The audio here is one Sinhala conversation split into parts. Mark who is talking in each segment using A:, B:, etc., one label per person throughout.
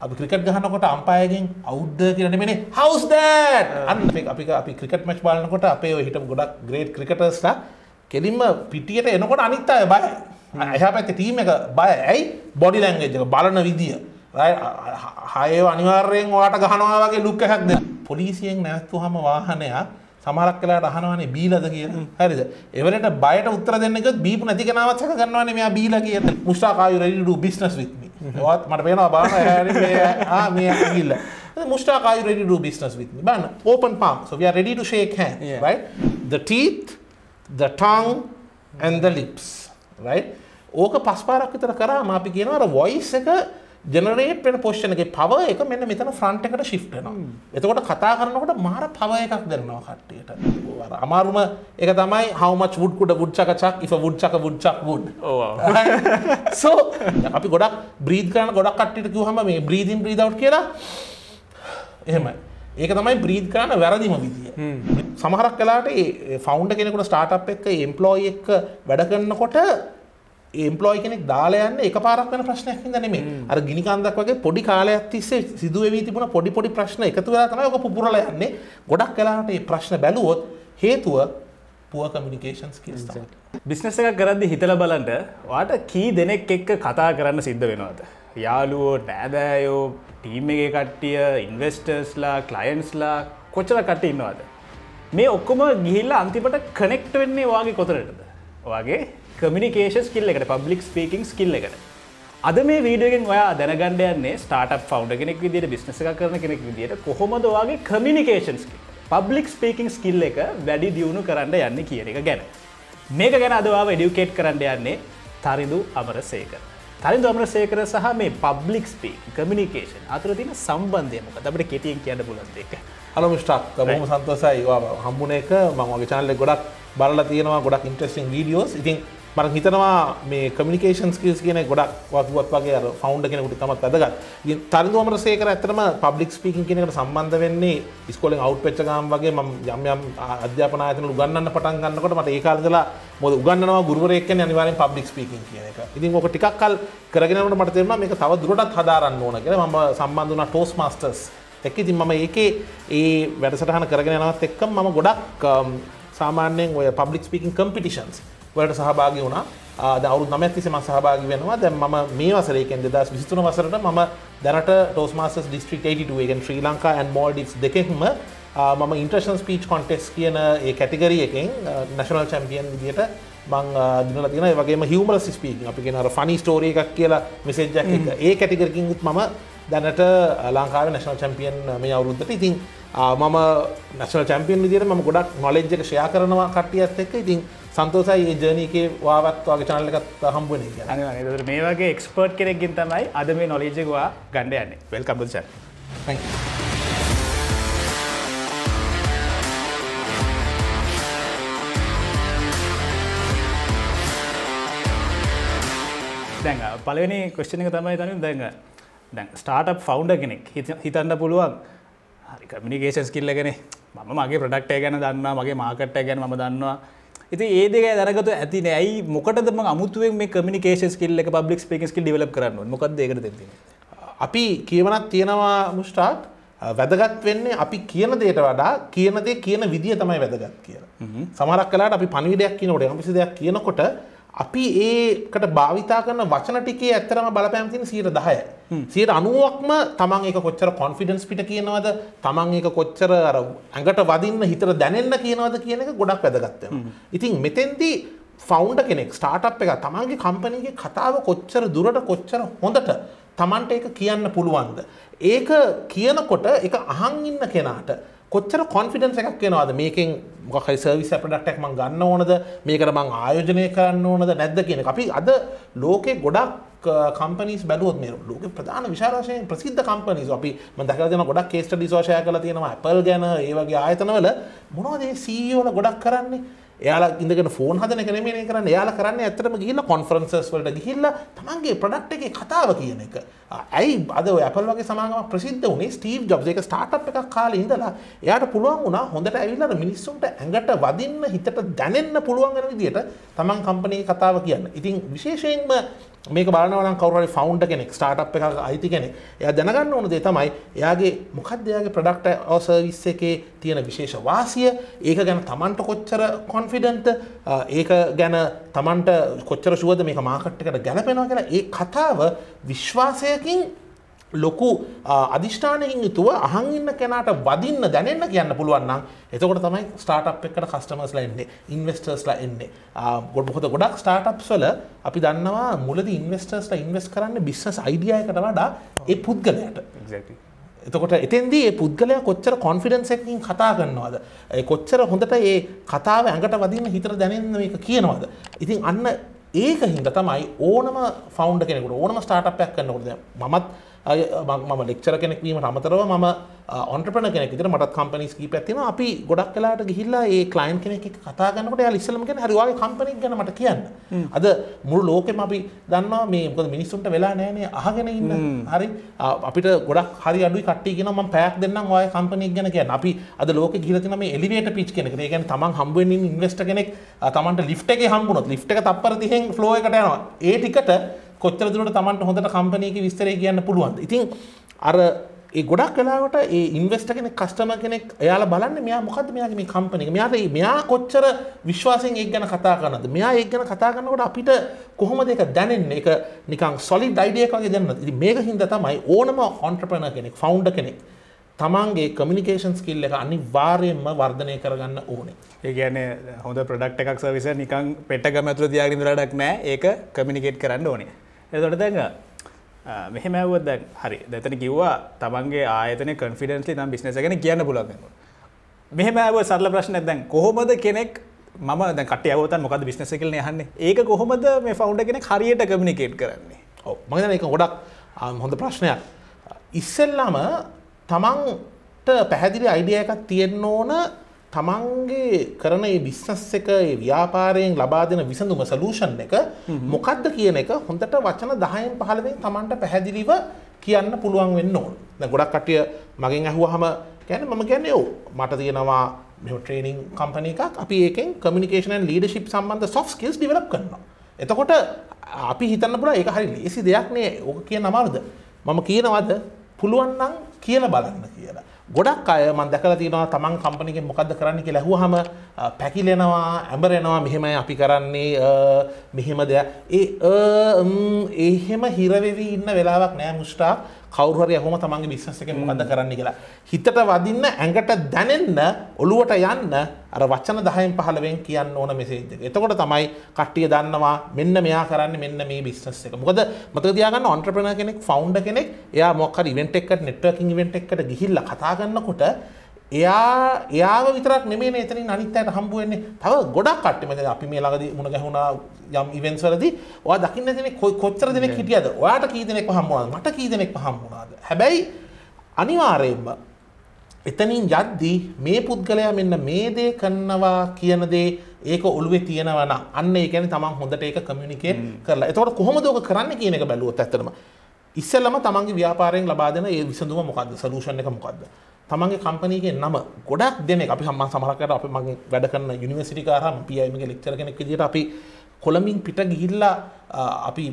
A: අපි ක්‍රිකට ගහනකොට අම්පායගෙන් අවුද්ධ කියනටමනේ හවස් දෑන් අන්න අපි අපි ක්‍රිකට මච් බලනකොට අපේ හිට ගොඩක් ග්‍රේට් ක්‍රිකටස්ට කෙලින්ම පිටියට එනකොට අනිත් අය බය hmm. එහා පැත්ත ටීම එක බය ඇයි බොඩි ලැංගෙජ් එක බලන විදිිය හය අනිවාර්යෙන් වාට ගහනවා වගේ ලුක් එකක්ද පොලිසියෙන් නැත්තු හම වාහනයක් සමහරක් කලාට අහනවානේ බීලද කියලා. Hmm. හරිද? එවලට බයට උත්තර දෙන්න ගියොත් බීපු නැති කෙනාවත් සැක ගන්නවානේ මෙයා බීලා කියලා. මුෂ්ටාකායු ready to do business with ඔත් මට පේනවා බාන මේ ගිල්ල මුෂ්ටා are you ready to do business with me බන්න open palm so we are ready to shake hand yeah. right the teeth the tongue and the lips right ඕක පස් පාරක් විතර කරාම අපි කියනවා අර voice එක ජනරේට් වෙන පොෂ්ෂන එක පව එක මෙන්න මෙතන ෆ්‍රන්ට් එකට ශිෆ්ට් වෙනවා. එතකොට කතා කරනකොට මාර පව එකක් දෙනවා කට්ටියට. අමාරුම එක තමයි how much wood could a woodchuck chuck if a woodchuck woodchuck wood. Oh, so අපි ගොඩක් බ්‍රීත් කරන ගොඩක් කට්ටියට කිව්වහම මේ breathe in breathe out කියලා එහෙමයි. ඒක තමයි බ්‍රීද් කරන්න වැරදිම විදිය. සමහරක් කලාට ෆවුන්ඩ කෙනෙකුට ස්ටාට් එක්ක එම්ප්ලෝයි එක්ක වැඩ කරනකොට ඒම්පලෝයි කෙනෙක් දාලයන්න එක පාරක් වෙන ප්‍රශ්නයක් හිද නෙමේ අර ගිනිකන්දක් වගේ පොඩි කාලයක් තිස්සේ සිදුවවී තිබුණ පොඩි පොඩි ප්‍රශ්න එකතු වෙලා තමයි ඔක පුපුරල යන්නේ ගොඩක් කලාට මේ ප්‍රශ්න
B: බැලුවොත් හේතුව
A: පුව කමිනිකේෂන්ස් කිස්
B: බිස්නස එකක් කරද්දි හිතල බලන්ට වාට කී දෙනෙක් එක්ක කතා කරන්න සිද්ධ වෙනවාද යාලුවෝ නෑදෑයෝ ටීම් එක කට්ටිය ඉන්වස්ටර්ස්ලා කලයින්ස්ලා කොච්චර කට ඉන්නවාද මේ ඔක්කොම ගිහිල්ලා අන්තිපට කනෙක්ට වෙන්නේ වගේ කොතරටද වගේ කමිනිකේෂ ස්කිල් එකට පබ්ලික් ස්පීකින් ස්කිල් එකට අද මේ වීඩියගෙන් ඔයා දැනගණඩ යන්නේ ස්ටාට් ෆවන්ඩ කෙනෙක් විදිට බිස්නස කරන කෙනෙක් විදිට කොහොමද වගේ කමිනිකේෂන්ස් පබ්ලික් ස්පීකින් ස්කිල් එක වැඩි දියුණු කරන්න යන්න කියන එක ගැන මේක ගැන අදවාව ඩියුකේට් කරන්න යන්නේ තරිදු අමර සේක තරිදු අමර සේකර සහ මේ පබ්ලික් ස්පීක් කමිනිකේෂන් අතර තින සම්බන්ධයමක අපට කෙටියෙන් කියන්න පුලන්ද එක හලම ෂ්ටක් බොම සන්තසයි
A: හම්බුණ එක මමගේ චානල්ල ගොඩක් බලලා තියෙනවා ගොඩක් ඉන්ට්‍රස්ටන් වීඩියෝස් ඉතින් මර හිතනවා මේ කමිකේන් කිස් කියන ගොඩක් වතුවත් වගේ අර ෆෞන්ඩ කෙනකුට තමත් ඇදගත් තරුදුවමර සේකර ඇතරම පබ්ලික් පිකින් කෙනකට සම්බන්ධ වෙන්නේ ස්කොලෙන් අවු් පච්චගම් වගේ ම යම්යම් අධ්‍යාපනයතන උගන්න පටන් ගන්නකට මට ඒකාල්දලා මොද උගන්නවා ගුරුවරයක්ක අනිවාරෙන් පබ්ලික් පිකින් කියන එක ඉතින් ඕක ටිකක්කල් කරගෙනට මට තෙරම මේක තව දුරටත් හදාරන්න ඕන කියෙන ම සම්බන්ධන ටෝස් මස්ටර්ස් එක්ක ඉතින් මම ඒකේ ඒ වැඩසටහන කරගෙන නවත් එක්කම් මම ගොඩක් සාමාන්‍යයෙන් ඔය පබ්ලික් පිකින් කම්පිටිෂන්ස් වලට සහභාගි වුණා දවරු නමැතිසම සහභාගි වෙනවා දැ ම මේ වසරයකෙන් දෙදස් විසිතුන වසරට ම දැනට ටෝස් මස් ඩිස්ට්‍රික්ටුවෙන් ශ්‍රී ලංකා ඇන් මෝඩික්ස් දෙකෙක්ම මම ඉන්ටර්ෂන් පීච් කොන්ටෙස් කියන ඒ කැටිගරි එකෙන් නැශනල් චැම්පියන් විදියට මං දිනල තින වගේ හිවමල ස්පීක් අපි කියෙනර ෆනි ස්ටෝර එකක් කියලා මෙසේජ්ජ ඒ කැටිගරකින්ත් මම දැනට ලංකාව නැශනල් චැම්පියන් මේ අවුද්ධට ඉතින් මම නැශන චැම්පියන් විදිර
B: ම ගොඩක් නොලෙජ්ජක ෂයා කරනවා කටියත් එක්ක ඉතින් සන්තෝසයි ඒ ජනකේ වාවත්වාගේ චනල්ලකත් හම්බුවන කිය මේ වගේ එක්ස්පර්ට් කෙනෙක්ගින් තමයි අද මේ නොලෙජෙකවා ගණඩ යන්නේ වෙල්කබුල්ච දැඟ පලවෙනි කොස්්චනක තමයි තනින් දැඟ දැන් ස්ටාට් ෆවුන්ඩ කෙනෙක් හිතන්න පුළුවන් කමිනිකේෂන්ස් කිල්ල ගැන මම මගේ ප්‍රඩක්ටය ගැන දන්නවා මගේ මාකට්ටය ගැන ම දන්නවා ඉති ඒදක දරගත ඇති ඇයි මොකටම අමුතුවෙන් මේ කමිනිකේෂන් කිල්ල පබ්ලික් පේකස් කිල් ිවලප කරන්න මොකක්ද ඒකරද අපි
A: කියවනක් තියෙනවා මුෂ්ටාට් වැදගත් වෙන්නේ අපි කියන දේට වඩා කියනදේ කියන විදිිය තමයි වැදගත් කියලා සමරක් කලාට අපි පනිවිඩයක් කියනකොට අමිසි දෙයක් කියනකොට අපි ඒකට භාවිතා කරන වචන ටිකේ ඇත්තරම බලපෑමතින සීර දහය. සීර අනුවක්ම තමන් එක කොච්චර කොන්ෆිඩන්ස් පිට කියනවද තමන් එක කොච්චර ඇඟට වදින්න හිතර දැනෙන්න කියනවද කියන එක ගොඩක් වැදගත්තම. ඉතින් මෙතෙන්දී ෆෞන්ඩ කෙනෙක් ස්ටාට් එක තමන්ගේ කම්පනගේ කතාව කොච්චර දුරට කොච්චර හොඳට තමන්ට එක කියන්න පුළුවන්ද. ඒක කියනකොට එක අහන් ඉන්න කෙනාට කොච්චර කොන්ෆිඩන්ස් එකක් වෙනවාද මේකෙන් මොකක් හරි සර්විස් ප්‍රොඩක්ට් එකක් මම ගන්න ඕනද මේකට මම ආයෝජනය කරන්න ඕනද නැද්ද කියන එක අපි අද ලෝකේ ගොඩක් කම්පනීස් බැලුවොත් මේ ලෝකේ ප්‍රධාන විශාල වශයෙන් ප්‍රසිද්ධ කම්පනීස් අපි මම දැකලා තියෙනවා ගොඩක් කේස් ස්ටඩීස් වශයෙන් කරලා තියෙනවා Apple ගැන ඒ වගේ ආයතනවල මොනවද මේ CEO ලා ගොඩක් කරන්නේ එයාලා ඉඳගෙන ෆෝන් හදන එක නෙමෙයි කරන්නේ. එයාලා කරන්නේ ඇත්තටම ගිහිල්ලා කොන්ෆරන්සස් වලට ගිහිල්ලා තමන්ගේ ප්‍රොඩක්ට් එකේ කතාව කියන එක. ඇයි අද ඔය Apple වගේ සමාගමක් ප්‍රසිද්ධ වුණේ ස්ටීව් ජොබ්ස් ඒක ස්ටාර්ට්අප් එකක් කාලේ ඉඳලා එයාට පුළුවන් වුණා හොඳට ඇවිල්ලා මිනිස්සුන්ට ඇඟට වදින්න හිතට දැනෙන්න පුළුවන් වෙන විදිහට තමන් කම්පැනි කතාව කියන්න. ඉතින් විශේෂයෙන්ම මේක බලනවනම් කවරරි ෆවන්ඩ කෙනෙක් ස්ටාට් එක අයිති කෙනෙ එය දැනගන්න ඕන දේ තමයි එයාගේ මොකක්දයාගේ ප්‍රඩක්ට ඕසර්විස් එකේ තියෙන විශේෂ වාසිය ඒක ගැන තමන්ට කොච්චර කොන්ෆිඩන්ත ඒක ගැන තමන්ට කොච්චර සුවද මේ මාකට්කට ගැලපෙනවා කියලා ඒ කතාව විශ්වාසයකින් ලොකු අධිෂ්ඨානයකින් යුතුව අහන් ඉන්න කෙනාට වදින්න දැනෙන්න කියන්න පුළුවන් නම් එතකොට තමයි ස්ටාර්ට් එකට කස්ටමර්ස්ලා එන්නේ ඉන්වෙස්ටර්ස්ලා එන්නේ ගොඩ හොත ගොඩක් ස්ටාර්ට්ස් වල අපි දන්නවා මුලදී ඉන්වෙස්ටර්ස්ලා ඉන්වෙස්ට් කරන්න බිස්නස් අයිඩියා එකට වඩා ඒ පුද්ගලයාට එතකොට එතෙන්දී ඒ පුද්ගලයා කොච්චර කොන්ෆිඩන්ස් එකකින් කතා කරනවද කොච්චර හොඳට ඒ කතාව ඇඟට වදින්න හිතට දැනෙන්න මේක කියනවද ඉතින් අන්න ඒක හින්දා තමයි ඕනම ෆවුන්ඩර් කෙනෙකුට ඕනම ස්ටාර්ට්අප් එකක් කරනකොට මමත් මම ලෙක්චර කෙනෙක්වීමට අමතරව මම ඔන්ට්‍රපන කෙනෙක් විතර මට කම්පනස් කීප ඇතින අපි ගොඩක් කලාට ගිහිල්ලා ඒ ක්ලයින් කෙනෙක් කතා කරනකොට යා ඉස්සලම ගැන හරිවාගේ කම්පනක් ගැන මට කියන්න අද මුළු ලෝකෙම අපි දන්නවා මේ මොකද මිනිස්සුන්ට වෙලා නෑනේ අහගෙන ඉන්න හරි අපිට ගොඩක් හරි අඩුයි කට්ටියගෙන මම පැයක් දෙන්නම් ඔය කම්පනක් ගැන කියන්න අපි අද ලෝක ගිහිලතින මේ එලිවේට පිච් කෙනෙක් ඒ කියන්නේ තමන් හම්බ වෙන්නේ ඉන්වෙස්ටර් කෙනෙක් තමන්ට ලිෆ්ට් එකේ හම්බුනොත් ලිෆ්ට් එක තප්පර 30න් ෆ්ලෝ එකට යනවා ඒ ටිකට කොච්චර දුරට Tamanට හොඳට කම්පැනියක විස්තරය කියන්න පුළුවන්ද? ඉතින් අර ඒ ගොඩක් කලාවට ඒ ඉන්වස්ට කෙනෙක් කස්ටම කෙනෙක් එයාල බලන්න මෙයා මොකද මෙයාගේ මේ කම්පනක මෙයාට මෙයා කොච්චර විශ්වාසයෙන් එක් ගැන කතා කරනද මෙයා එක් ගැන කතා කරනකොට අපිට කොහොම දෙක දැනෙන්න එක නිකං සොලි ඩයිඩියක් වගේ දෙන්න මේක හින්ද තමයි ඕනම ඔන්ට්‍රපන කෙනෙක් ෆවුන්ඩ කෙනෙක් තමන්ගේ කමිනිකේෂන් ස්කිල් එක අනි වාර්යෙන්ම වර්ධනය කරගන්න
B: ඕනේ ඒ ගැන හොඳ ප්‍රඩක්් එකක් සවිස නිකං පෙට ගමතුර දයාගින් රඩක් නෑ ඒක කමිනිකේට් කරන්න ඕනේ එතොට දැඟ මෙහෙමැවත් දැන් හරි දෙතන කිව්වා තමන්ගේ ආයතන කන්ෆිඩන්ස්ලි නම් බිස්නස ගැන කියන්න පුලගන්න මෙහෙමැව සරල ප්‍රශ්න දැන් කොහොමද කෙනෙක් මම කට අවත මොකද බිස්නස කල යහන්න ඒක කොහොමද මේ ෆවුන්ඩ කෙනෙ හරියට කමිනිකේට් කරන්නේ මගද එක ගොඩක් හොඳ ප්‍රශ්නයක්
A: ඉස්සෙල්ලාම තමන්ට පැහැදිලි අයිඩිය එකක් තියෙන්න ඕන තමන්ගේ කරන බිස්නස් එක ව්‍යාපාරයෙන් ලබා දෙන විසඳුම සලූෂන් එක මොකක්ද කියන එක හොඳට වචන දහයෙන් පහළවෙන් තමන්ට පැහැදිලිව කියන්න පුළුවන් වෙන්න ඕන ගොඩක් කටිය මගින් ඇහුවහම ගැන මම ගැන්නේ ඕ මට තියෙනවා ට්‍රේනිං කම්පන එකක් අපි ඒකෙන් කමිනිකේෂන් ලීඩශිප් සම්බන්ධ සොෆ් කිල්ස් ඩිවලප් කරනවා එතකොට අපි හිතන්න පුළ එක හරි ලේසි දෙයක් නේ ඕක කිය නමර්ද මම කියනවද පුළුවන්නම් කියල බලන්න කියලා ගොඩක් අය මන් දැකලා තියෙනවා තමන් කම්පනිකෙන් මොකද්ද කරන්න කියලා ඇහුවාම පැකිලෙනවා ඇඹරෙනවා මෙහෙමයි අපි කරන්නේ මෙහෙම දෙයක් ඒ එහෙම හිර වෙවි ඉන්න වෙලාවක් නෑ මුෂ්ටා කවරුහරය හොම තමන්ගේ බිස්නස එක මොකද කරන්න කියලා. හිතට වදින්න ඇඟට දැනෙන්න ඔළුවට යන්න අර වචන දහයෙන් පහලවෙන් කියන්න ඕන මෙසේද. එතකොට තමයි කට්ටිය දන්නවා මෙන්න මෙයා කරන්න මෙන්න මේ බිස්නස් එක මොකද මත දයාගන්න ඔන්ට්‍රපන කෙනෙක් ෆවන්ඩ කෙනෙක් එයා මොක්කර ඉවෙන්ටෙක්කට නෙට්වකින් ඉවෙන්ට් එකට ගිහිල්ල කතාගන්නකොට එයා එයාව විතරක් නෙමේ එතනින් අනිත් අයට හම්බ වෙන්නේ තව ගොඩක් කට්ටිය මම අපි මේ ළඟදී මුණ ගැහුණා යම් ඉවෙන්ට්ස් වලදී ඔයා දකින්න දෙනේ කොච්චර දෙනෙක් හිටියද ඔයාට කී දෙනෙක්ව හම්බ වුණාද මට කී දෙනෙක්ව හම්බ වුණාද හැබැයි අනිවාර්යයෙන්ම එතනින් යද්දී මේ පුද්ගලයා මෙන්න මේ දේ කරනවා කියන දේ ඒක ඔළුවේ තියෙනවා නම් අන්න ඒ කියන්නේ තමන් හොඳට ඒක කමියුනිකේට් කරලා. එතකොට කොහොමද ඔක කරන්න කියන එක බැලුවොත් ඇත්තටම ඉස්සෙල්ලම තමන්ගේ ව්‍යාපාරයෙන් ලබා දෙන ඒ විසඳුම මොකද්ද? සොලියුෂන් එක මොකද්ද? තමන්ගේ කම්පනීගේ නම ගොඩක් දෙන අපි හම්ම සමහකට අප මගේ වැඩ කරන්න යුනිවසිටි කාරම පියමගේ ලෙක්චර කෙනෙක් දිට අපි කොළමින් පිට ගිහිල්ලා අපි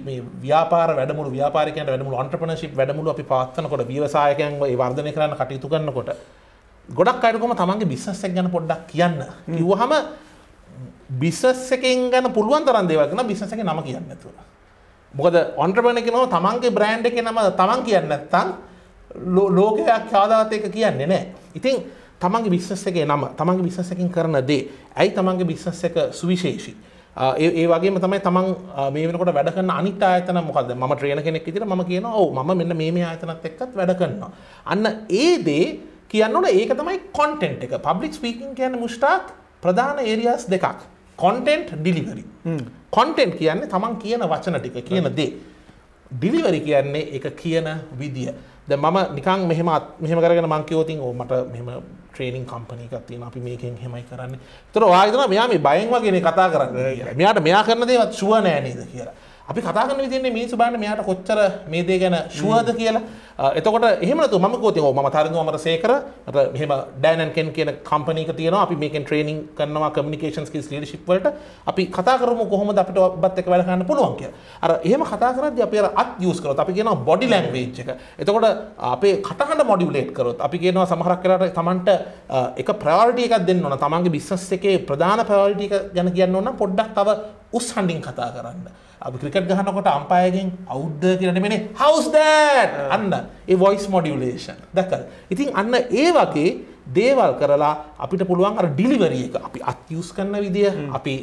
A: ව්‍යාර වැඩමුල ව්‍යාරක වැඩමුල අන්ට්‍රපනශිප් වැඩමුල අපි පාත්තනකොට ව්‍යවසායකයන්ව වර්ධනය කරන්න කටයුතු කරන්නකොට ගොඩක් අයටකොම තමන්ගේ බිස්සක් ගැන පොඩ්ඩක් කියන්න කිව්වහම බිසස් එකෙන් ගැන පුළුවන් තරන් දෙවක්න බිසසක නම කියන්න තුළ මොකද ඔන්ට්‍රපන කෙනව තමන්ගේ බ්‍රෑන්් එක නම තමන් කියන්න ඇත්තන් ලෝකයක් කාදාතයක කියන්නේ නෑ. ඉතින් තමන්ගේ බිස්නස් එකේ නම තමන්ගේ බිස්නස් එකකින් කරන දේ ඇයි තමන්ගේ බිස්නස් එක සුවිශේෂී ඒ වගේ තමයි තමන් මේකට වැඩකන්න අනිත් ආයතන මොකද ම ට්‍රේන කෙනෙක් ඉදිර ම කියන ඕ ම මෙන්න මේ ආයතනත් එක්කත් වැඩ කරන්නවා. අන්න ඒ දේ කියන්නට ඒක තමයි කොන්ටෙන්ට් එක පබ්ලික් ස්පීකින් කියන මුෂ්ටාත් ප්‍රධාන ඒරියස් දෙකක්. Content delivery. කොන්ටෙන්ට් කියන්නේ තමන් කියන වචන ටික කියන දේ. ඩිලිවරි කියන්නේ එක කියන විදිිය. ද මම නිකන් මෙහම මෙහම කරගෙන මංකයෝතින් ඕ මට මෙම ට්‍රේනිින් කම්පනීකත්තින අපි මේකෙන් හෙමයි කරන්නේ තොර වායතන මෙයා මේ බයෙන් වගෙන කතා කරන්න මෙයාට මෙයා කරන දේවත් සුව නෑනේද කියලා අපි කතාගන්න විදින්නේ මිනිස් බාන්න මෙයාට කොච්චර මේ දේ ගැන ශුවද කියලා එතකොට එහෙමතු ම කෝති ම තරදුවමට සේකර මෙම ඩෑනන්කෙන් කියන කම්පනක තියන අපි මේක ට්‍රේනිින් කන්නවා කමිනිකේන්ස් කිස් ලිශිප්වට අපි කතාකරම කොහොම අපිට බත් එක වැඩගන්න පුළුවන් කිය අර එහෙම කතාකරද අපේ අත් යස් කරත් අපි කියෙන බොඩි ලැංවේච් එක එතකොට අපේ කටහට මොඩියුලේට් කරොත් අපි කියනවා සමහරක් කරට තමන්ට එක ප්‍රවාර්ටිය එකක් දෙන්න ඕන තමන්ගේ බිස්සස් එකේ ප්‍රධාන ප්‍රවල්ටික ගැන කියන්න ඕන්න පොඩ්ඩක් තව උස් හඩින් කතා කරන්න අපි ක්‍රිකට් ගහනකොට අම්පායගෙන් අවුද්ද කියනනෙමනේ හවස් අන්න ඒ වොයිස් මොඩියුලේෂන් දැකල් ඉතින් අන්න ඒ වගේ දේවල් කරලා අපිට පුළුවන් අර ඩිලිවරිය එක අපි අත්යස් කරන්න විදිහ අපි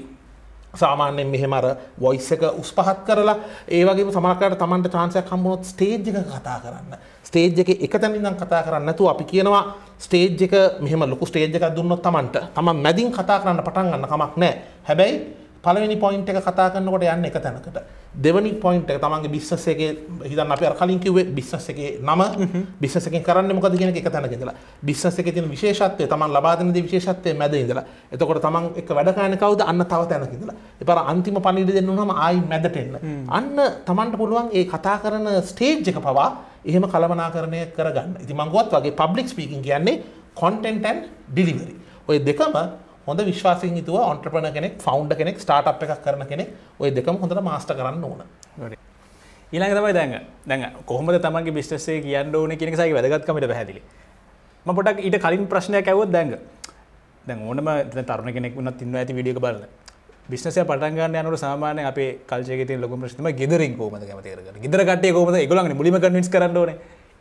A: සාමාන්‍යෙන් මෙහෙම අර වොයිස් එක උස් පහත් කරලා ඒවගේ සමාකට තමන්ට චාන්සයක් හම්බුණොත් ස්ටේජ් එක කතා කරන්න ස්ටේජ් එක එක තැනිදම් කතා කරන්න නැතු අපි කියනවා ස්ටේජ් එක මෙහම ලොකු ස්ටේජ් එකක් දුන්නොත් තමන්ට තම මැදින් කතා කරන්න පටන් ගන්න කමක් නෑ හැබැයි පළවෙනි පොයින්ට් එක කතා කරනකොට යන්න එක තැනකට දෙවනි පොයින්ට් එක තමන්ගේ බිස්නස් එකේ හිතන්න අපි අර කලින් කිව්වේ බිස්නස් එකේ නම බිස්නස් එකෙන් කරන්නේ මොකද කියන එක එක තැනක ඉඳලා බිස්නස් එකේ තියෙන විශේෂත්වය තමන් ලබා දෙන දේ විශේෂත්වය මැද ඉඳලා එතකොට තමන් එක වැඩ කරන කවුද අන්න තව තැනක ඉඳලා ඉපාර අන්තිම පණිවිඩ දෙන්න උනම ආයි මැදට එන්න අන්න තමන්ට පුළුවන් ඒ කතා කරන ස්ටේජ් එක පවා එහෙම කලමනාකරණය කරගන්න ඉතින් මං ගොත් වගේ පබ්ලික් ස්පීකින් කියන්නේ content and delivery ඔය දෙකම හොඳ විශ්වාසින් හිතුව ඔන්ට්‍රපන කෙනෙක් ෆවන්ඩ කෙනෙක් ස්ටාට් එකක් කරන කෙනෙක් ඔය දෙකම හොඳට මාස්ට කරන්න
B: ඕන ඊළඟ තමයි දැඟ දැඟ කොහොමද තමන්ගේ බිස්ටසේ කියන්න ඕන කෙනෙක් සයි වැදගත්කමට පැහැදිලි ම පොඩක් ඊට කලින් ප්‍රශ්නයක් ඇවොත් දැඟ දැන් ඕනම තරුණ කෙනෙක් වුණත් තින්න ඇති විඩියක බලන්න බිස්නසය පටන්ගන්න යනට සාමානය අප කල්ජයක ලොක ප්‍රශ්ම ගෙදරින් කෝම මතකර ගෙදරට කෝම ගොලන් මුලිම කන්විස් කරන්න ඕන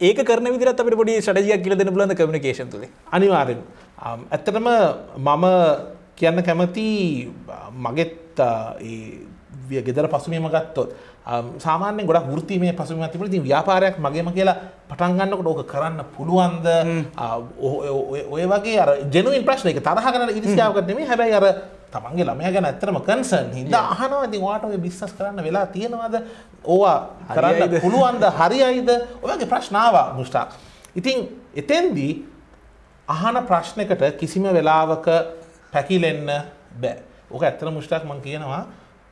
B: ඒක කරන විදිරත් අපට පොඩි ටජියක් කියලදන බලන්න කමිකේෂන් තුළ අනිවාරෙන් Um, ඇත්තටම මම
A: කියන්න කැමති මගෙත් uh, ගෙදර පසුමීම ගත්තොත් um, සාමාන්‍ය ගොඩක් ෘතිමය පසුම තිබල ති ව්‍යාපාරයක් මගේම කියලා පටන්ගන්නකට ඕක කරන්න පුළුවන්ද uh, ඔය වගේ අර ජනුවින් ප්‍රශ්න එක තරහ කරන ඉරිසිාවකටම හැබැයි අර තමන්ගේ ළමය ගැන ඇතරම කන්සන් හිද අහනවා ති වාටගේ බිස්සස් කරන්න වෙලා තියෙනවාද ඕවා කරන්න පුළුවන්ද හරි අයිද ඔයගේ ප්‍රශ්නාව මුෂ්ටා. ඉතින් එතෙන්දී අහන ප්‍රශ්නකට කිසිම වෙලාවක පැකිලෙන්න බෑ. ඕක ඇත්තට මුෂ්ටක් මම කියනවා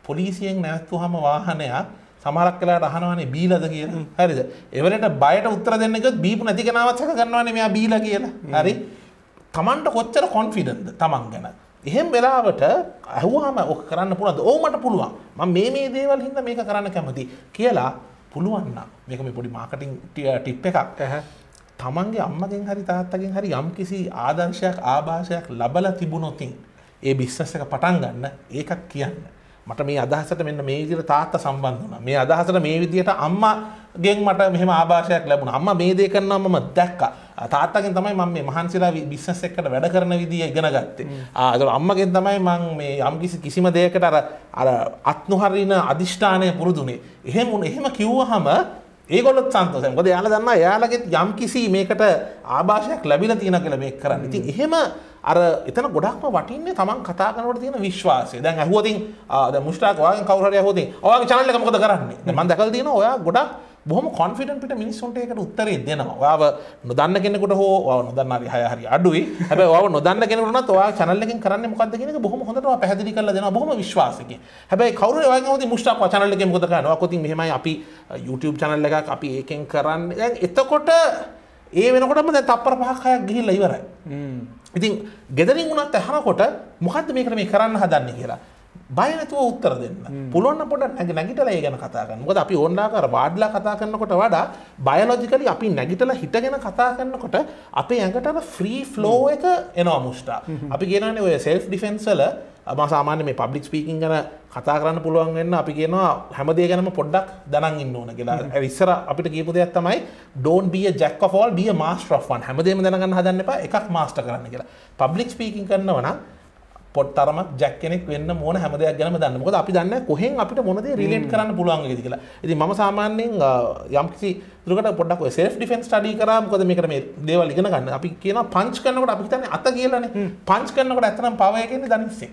A: පොලිසියෙන් නැවතුහම වාහනයක් සමහරක් වෙලාවට අහනවානේ බීලාද කියලා. හරිද? එවලට බයට උත්තර දෙන්න එකත් බීපු නැති කෙනාවත් හක ගන්නවානේ මෙයා බීලා කියලා. හරි? Tamanට කොච්චර කොන්ෆිඩන්ට්ද Taman ගැන? එහෙම වෙලාවට අහුවාම ඔක කරන්න පුළුවන්ද? ඕ මට පුළුවන්. මම මේ මේ දේවල් හින්දා මේක කරන්න කැමතියි කියලා පුළුවන් නම් මේක මේ පොඩි මාකටිං ටිප් එකක්. තමන්ගේ අම්මගෙන් හරි තාත්තගෙන් හරි යම් කිසි ආදර්ශයක් ආභාෂයක් ලබල තිබුණොතින් ඒ බිස්නස් එක පටන් ගන්න ඒකක් කියන්න. මට මේ අදහසට මෙන්න මේ විදිහට තාත්තා සම්බන්ධ වුණා. මේ අදහසට මේ විදිහට අම්මාගෙන් මට මෙහෙම ආభాෂයක් ලැබුණා. අම්මා මේ දේ කරනවා මම දැක්කා. තාත්තගෙන් තමයි මම මේ මහන්සිලා බිස්නස් එකකට වැඩ කරන විදිය ඉගෙන ගත්තේ. ආ ඒක අම්මගෙන් තමයි මම මේ යම් කිසි කිසිම දෙයකට අර අර අත්නුහරින අදිෂ්ඨානය පුරුදුනේ. එහෙම එහෙම කිව්වහම ඒගොලොත් සන්තසය ොද යාල දන්න යාලගෙත් යම් කිසි මේකට ආභාෂයක් ලැබිල තියෙන කළ මේ කරන්න ඉති එහෙම අර එතන ගොඩක්ම වටින්නේ තමන් කතා කරනට තියෙන විශ්වාසය දැන් ඇහෝතින් මුෂ්ටාකවාගෙන් කවරය හෝතින් ඔයාගේ චනල්ල මොකද කරන්නේ මන්දකල් තියෙන ඔයා ගොඩක් බොහම කොන්ෆිඩන්ට මිනිස්සුන්ට එකට උත්තරේ දෙනවා ඔයාව නොදන්න කෙනෙකුට හෝ නොදන්න හය හරි අඩුයි හැබ ඔව නොදන්න කෙනකුට ඔයා චනල්ලකින් කරන්න මොකද කෙනෙක බොහොම හොඳට පැහැදිලි කරලා දෙනවා බොහොම විශ්වාසකින් හැබැයි කවුරු ඔයගේ හොඳ මුෂ්ටක් චනල්ලකින් මොකද කරනවා කොතින් මෙහෙමයි අපි YouTube channel එකක් අපි ඒකෙන් කරන්නේ දැන් එතකොට ඒ වෙනකොටම දැන් තප්පර පහක් හයක් ගිහිල්ලා ඉවරයි ඉතින් ගෙදරින් වුණත් අහනකොට මොකද්ද මේකට මේ කරන්න හදන්නේ කියලා බයනතුව උත්තර දෙන්න පුළොන්න පොට නැග නැගිටල ඒ ගැන කතාගන්න ොද අපි ඔන්නාකර වාඩ්ලා කතා කරන්නකොට වඩා බයලෝජිකලි අපි නැගිටල හිටගෙන කතා කරන්නකොට අපේ ඇඟටන ෆ්‍රී ෆ්ලෝ එක එනවා මුෂ්ටා අපි ගෙනන ඔය සෙල්ෆ් ඩිෆෙන්න්සල අමාසාමාන්‍ය මේ පබ්ලික් ස්පීකින් ගැන කතා කරන්න පුළුවන් වෙන්න අපි කියනවා හැමදේ ගැනම පොඩ්ඩක් දනන් ඉන්න ඕන කියලා ඉස්සර අපිට කියපු දෙයක් තමයි ඩෝන් බිය ජැක් ෆෝල් බිය මාස්ට්‍රෆ්වන් හැමදේම දැනගන්න හදන්න එපා එකක් මාස්ට කරන්න කියලා පබ්ලික් ස්පීකින් කරන්නවනම් පොට්තරම ජැක් කෙනෙක් වෙන්න මොන හැම දෙයක් ගැනම දන්න මොකද අපි දන්න කොහෙන් අපිට මොනදේ රිලේට් කරන්න පුළුවන් වෙයිද කියලා. ඉතින් මම සාමාන්‍යයෙන් යම්කිසි දුරකට පොඩ්ඩක් ඔය self defense study කරා මොකද මේකට මේ දේවල් ඉගෙන ගන්න. අපි කියනවා පංච් කරනකොට අපි හිතන්නේ අත කියලානේ. පංච් කරනකොට ඇත්තනම් power කියන්නේ දනිස්සේ.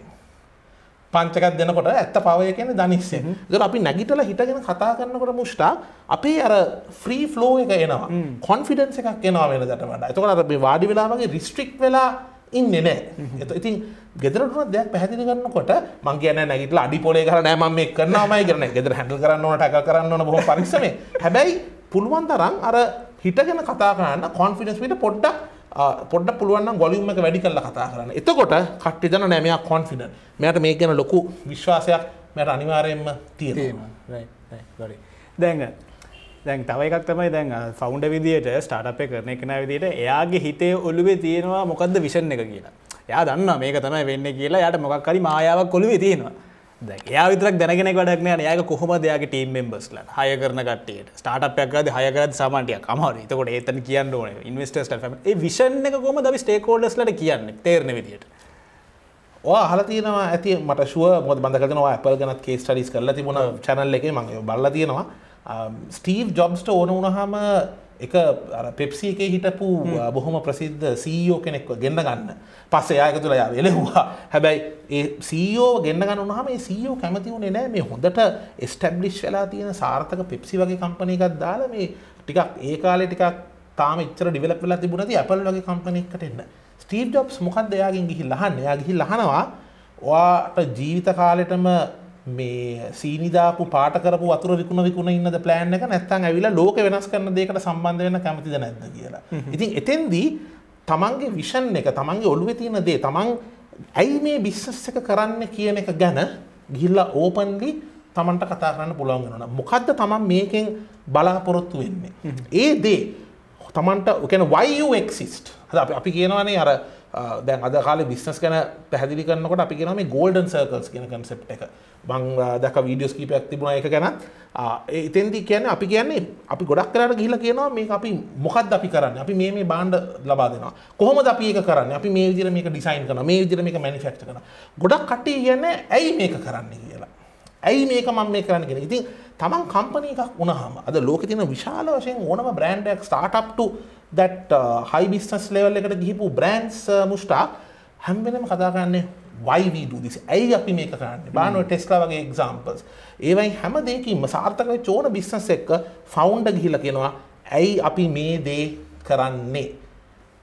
A: පංචකක් දෙනකොට ඇත්ත power කියන්නේ දනිස්සේ. ඒතර අපි නැගිටලා හිටගෙන කතා කරනකොට මුෂ්ටා අපේ අර ෆ්‍රී ෆ්ලෝ එක එනවා. කොන්ෆිඩන්ස් එකක් එනවා වෙනදට වඩා. එතකොට අර මේ වාඩි වෙලා වගේ රිස්ට්‍රික්ට් වෙලා ඉන්න නෑ එත ඉතින් ගෙදරටුන දෙයක් පැහැදිලි කරන්න කොට මං කියන නැගටල අඩි පොලේ කරන ම මේ කරන මයි කරන ගෙදර හැඩල් කරන්න ටක කරන්න බොහො පරික්ෂමේ හැබැයි පුළුවන් තරම් අර හිටගෙන කතා කරන්න කොන්ෆිඩස්මට පොඩ්ඩක් පොඩ පුළුවන් ගොලිම එක වැඩි කරලා කතා කරන්න එතකොට කට්ටි දන
B: නෑමයා කොන්ෆිඩ මෙයට මේ ගැන ලොකු විශ්වාසයක්
A: මැට අනිවාරයෙන්ම තියෙනවා
B: දැඟ දැන් තව එකක් තමයි දැන් ෆවුන්ඩ විදියට ස්ටාට් එක කරන එකන විදිට එයාගේ හිතේ ඔලුවේ තියෙනවා මොකක්ද විෂන් එක කියලා යා දන්න මේක තමයි වෙන්න කියලා යට මොකක් හරි මායාවක් කොළුවේ තියෙනවා එයා විතරක් දැනගෙන වැඩක් නෑ යාක කොහොම දෙයාගේ ටීම් මෙම්බස්ල හය කරන කටේට ස්ටාට්ක්ද හයකරත් සාමාන්ටිය කමර තකොට ඒතන කියන්න ඕන ඉන්වස්ටස් ඒ විෂන් එක කොම දවි ස්ටේකෝල්ඩස්ලට කියන්න තේරණ විදිට
A: හල තියනවා ඇති මට ශුව මොද බඳකනවා අපල් ගනත් කේ ටඩිස් කරලා තිබුණ චැනල්ල එක මගේ බල්ල තියෙනවා ස්ටීව් um, ජොබ්ස්ට ඕන වුණහම එක පෙප්සි එක හිටපු uh, බොහොම ප්‍රසිද්ධ සීෝ e කෙනෙක්ව ගෙන්න්න ගන්න පස්ස යායක තුළ යා වෙලෙහවා හැබැයි ඒ සීෝ e ගෙන්න්න ගන්න හම සීෝ e කැමති වුණේ නෑ මේ හොඳට ස්ටබ්ලිෂ් වෙලා තියෙන සාර්ථක පෙප්සි වගේ කම්පනයකත් දාල මේ ටිකක් ඒ කාලෙ ටිකක් තාම චර ඩිවලප වෙලා තිබුණති අපල් වගේ කම්පනෙක්කට එන්න ස්ටීව් ජොබ්ස් මොකක් දෙයාගින් ගිහි ලහන්න යා ගිහි ලහනවා ඔයාට ජීවිත කාලෙටම මේ සීනිදාපු පාට කරපු වතුර විකුණ විකුණ ඉන්නද ප්ලෑන් එක නැත්තං ඇවිලා ලෝක වෙනස් කරන දෙකට සම්බන්ධ වෙන කැමතිද නැද්ද කියලා. ඉතින් එතෙන්දී තමන්ගේ විෂන් එක තමන්ගේ ඔළුවෙ තියෙන දේ තමන් ඇයි මේ බිස්නස් එක කරන්න කියන එක ගැන ගිහිල්ලා ඕපන්ලි තමන්ට කතා කරන්න පුළුවන් වෙනවා. මොකද්ද තමන් මේකෙන් බලාපොරොත්තු වෙන්නේ. ඒ දේ තමන්ට ඔකන why you exist. අපි කියනවනේ අර දැන් අද කාල බිස්නස් ගැන පැහදිලි කරනකොට අපි ගෙනම ගෝල්ඩන් සර්කල්ස් කියෙන කන්සෙප් එක බං දැක වීඩියෝස් කීපයක් තිබුණ එක ගැන එතන්දී කියන්නේ අපි කියන්නේ අපි ගොඩක් කරට ගිහිල කියනවා මේ අපි මොකක්ද අපි කරන්න අපි මේ මේ බාණ්ඩ ලබා දෙෙන කොහොම ද අපි ඒක කරන්න අපි මේ විදිර මේක ඩිසයින් කන මේ විදිර මේක මැනිිෆෙක්් කන ගොඩක් කට්ටේ කියන්නේ ඇයි මේක කරන්න කියලා ඇයි මේක මම මේ කරන්න කියෙන ඉතින් තමන් කම්පනය එකක් උනහම අද ලෝක තින විශාල වශයෙන් ඕනම බ්‍රන්ඩක් ස්ටාටප්ට that uh, high business level එකට ගිහිපු brands uh, මුෂ්ටා හැම වෙලම කතා කරන්නේ why we do this ඇයි අපි මේක කරන්නේ බලන්න ටෙස්ලා වගේ examples ඒවයින් හැම දෙයකින්ම සාර්ථක වෙච්ච ඕන business එක founder ගිහිල්ලා කියනවා ඇයි අපි මේ දේ කරන්නේ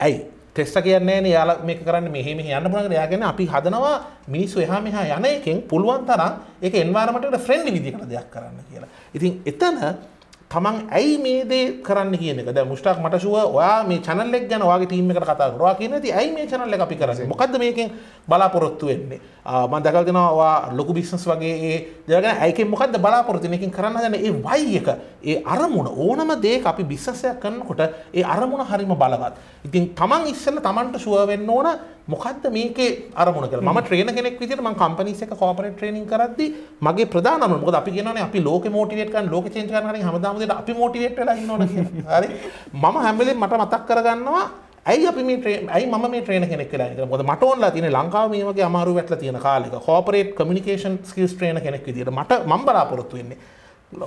A: ඇයි ටෙස්ට කියන්නේ යාලා මේක කරන්න මෙහෙම යන්න පුළුවන් කියලා යාගෙන අපි හදනවා මිනිස්සු එහා මෙහා යන එකෙන් පුළුවන් තරම් ඒක එන්වයරන්මන්ට් එකට ෆ්‍රෙන්ඩ්ලි විදිහකට දෙයක් කරන්න කියලා. ඉතින් එතන තමන් ඇයි මේ දේ කරන්න කියනක ද මුෂ්ටක් මට ශුව ඔයා මේ චනල්ලෙක් ගැන වාගේ ටීම් එකට කතා කරනවා කියන ඇති ඇයි මේ චනල්ල අපි කරන්නේ මොකද්ද මේකෙන් බලාපොරොත්තු වෙන්නේ මම දැකලා දෙනවා ඔයා ලොකු බිස්නස් වගේ ඒ දේවල් ගැන ඒකෙන් මොකද්ද බලාපොරොත්තු වෙන්නේ ඒකෙන් කරන්න හදන ඒ වයි එක ඒ අරමුණ ඕනම දෙයක අපි බිස්නස් එකක් කරනකොට ඒ අරමුණ හරිම බලවත් ඉතින් තමන් ඉස්සෙල්ලා තමන්ට ශුව වෙන්න ඕන මොකක්ද මේකේ අරමුණ කියලා. මම ට්‍රේනර් කෙනෙක් විදිහට මම කම්පනීස් එක කෝපරේට් ට්‍රේනින් කරද්දී මගේ ප්‍රධාන අරමුණ මොකද අපි කියනවානේ අපි ලෝකෙ මොටිවේට් කරන්න ලෝකෙ චේන්ජ් කරන්න කලින් හැමදාම දෙයට අපි මොටිවේට් වෙලා ඉන්න ඕන කියලා. හරි. මම හැම වෙලේම මට මතක් කරගන්නවා ඇයි අපි මේ ඇයි මම මේ ට්‍රේන කෙනෙක් කියලා හිතනවා. මොකද මට ඕනලා තියෙන ලංකාව මේ වගේ අමාරු වැටලා තියෙන කාලෙක කෝපරේට් කමියුනිකේෂන් ස්කිල්ස් ට්‍රේනර් කෙනෙක් විදිහට මට මම බලාපොරොත්තු වෙන්නේ.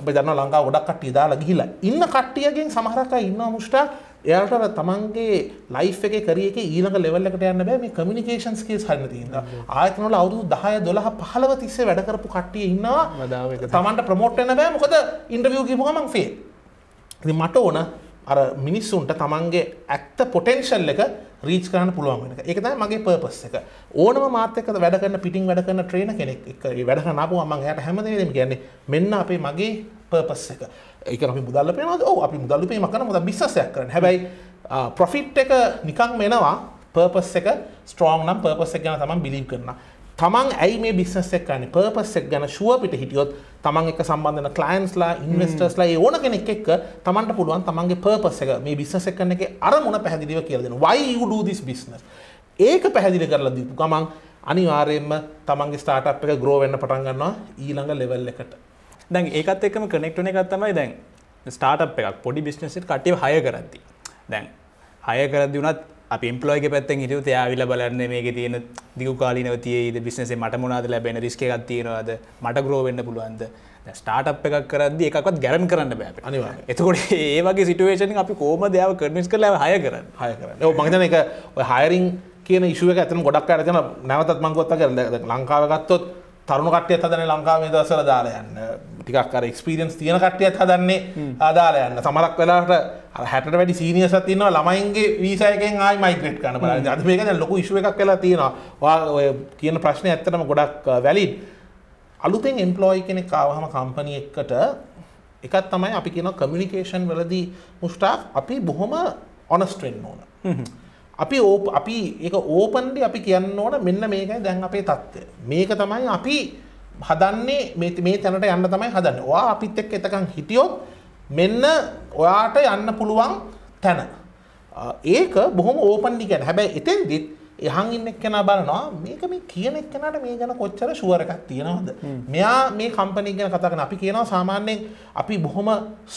A: ඔබ දන්නවා ලංකාව ගොඩක් කට්ටිය දාලා ගිහිලා ඉන්න කට්ටියගෙන් සමහරක් අය ඉන්නවා මුෂ්ටා එයාට තමන්ගේ ලයිෆ් එක කරියක ඊළඟ ලෙවල්ලකට යන්න බෑ මේ කමිනිිකේෂන්ස් කේ සන්න තින්න ආයතනල අවුදු දහය දොලහ පහලව තිස්සේ වැඩකරපු කට්ටිය ඉන්නවා තමන්ට ප්‍රමෝට්ටන බෑ මොකද ඉන්ටවියෝ කිපුගමන් ෆේ මට ඕන අර මිනිස්සුන්ට තමන්ගේ ඇක්ත පොටෙන්ශල් එක රීච් කරන්න පුළුවන් වෙන එක තමයි මගේ පර්පස් එක ඕනම මාත් එක්ක වැඩ කරන පිටින් වැඩ කරන ට්‍රේන කෙනෙක් එක්ක වැඩ කරන ආපුවම මම එයාට හැමදේම කියන්නේ මෙන්න අපේ මගේ පර්පස් එක එක අපි මුදල්ල පේනද ඕ අපි මුදල්ල පීම කන මුද බිස්සයක් කරන හැබයි ප්‍රොෆිට් එක නිකං වෙනවා පර්පස් එක ස්ට්‍රෝන් නම් පර්පස් එක ගැන තමන් බිලිව් කරන තමන් ඇයි මේ බිස්නස් එක කරන්නේ පර්පස් එක ගැන ෂුවර් පිට හිටියොත් තමන් එක සම්බන්ධන ක්ලයන්ට්ස්ලා ඉන්වෙස්ටර්ස්ලා ඒ ඕන කෙනෙක් එක්ක තමන්ට පුළුවන් තමන්ගේ පර්පස් එක මේ බිස්නස් එක කරන එකේ අරමුණ පැහැදිලිව කියලා දෙනවා why you do this business ඒක පැහැදිලි කරලා දීපු ගමන්
B: අනිවාර්යයෙන්ම තමන්ගේ ස්ටාර්ට් අප් එක grow වෙන්න පටන් ගන්නවා ඊළඟ level එකට දැන් ඒකත් එක්කම කනෙක්ටන එකත් තමයි දැන් ස්ටාට් එකක් පොඩි බිස්නසිට කටය හය කරද්දි දැන් හය කරදදි වනත් පිම්පලෝයක පැත්තෙන් හිටියු තයාවිල බලන්න මේක තියෙන දිගු කාලීනව තියේද බිස්නසේ මට මොනාද ලැබෙන රිස්කක් තියෙනවාද මට ග්‍රෝ වෙන්න පුළුවන්ද ස්ටාට් එකක් කරදදි එකක්වත් ගැරන් කරන්න බෑ අනිවා එතකොට ඒ වගේ සිටුවේෂන් අපි කෝම දෙයාව කරමිස් කරලා හය කරන්න හය කරන්න මගතන එක හයරිං කියන ඉශුව ඇතන ගොඩක් අරතන නැවතත් මංකොත්ත
A: කරන්න ලංකාව ගත්තොත් තරුණ කට්ටියත් හදන ලංකාවේ දවසල දාලා යන්න ටිකක් අර එක්ස්පීරියන්ස් තියෙන කට්ටියත් හදන්නේ දාලා යන්න සමහරක් වෙලාවට අර 60ට වැඩි සීනියර්ස්ත් ඉන්නවා ළමයින්ගේ වීසා එකෙන් ආයි මයිග්‍රේට් කරන්න බලන්න අද මේක දැන් ලොකු ඉෂුව එකක් වෙලා තියෙනවා ඔය කියන ප්‍රශ්නේ ඇත්තටම ගොඩක් වැලිඩ් අලුතෙන් එම්ප්ලොයි කෙනෙක් ආවහම කම්පැනි එකට එකක් තමයි අපි කියන කමියුනිකේෂන් වලදී මුස්ටාෆ් අපි බොහොම ඔනස්ට් වෙන්න ඕන අපි ඕප අපි ඒක ඕපන්ඩි අපි කියන්න ඕන මෙන්න මේකයි දැන් අපේ තත්ත්වය. මේක තමයි අපි හදන්නේ මේ තැනට යන්න තමයි හදන්න වා අපිත් එක් එතකං හිටියොත් මෙන්න ඔයාට යන්න පුළුවන් තැන. ඒක බොහොම ඕපන්ඩි ගැන හැබැයි එතෙන්දිත් එහන් ඉන්න එක්කෙන බලනවා මේක මේ කියන එක්කෙනට මේ ගැන කොච්චර ෂුවර් එකක් තියෙනවද මෙයා මේ කම්පැනි ගැන කතා කරන අපි කියනවා සාමාන්‍යයෙන් අපි බොහොම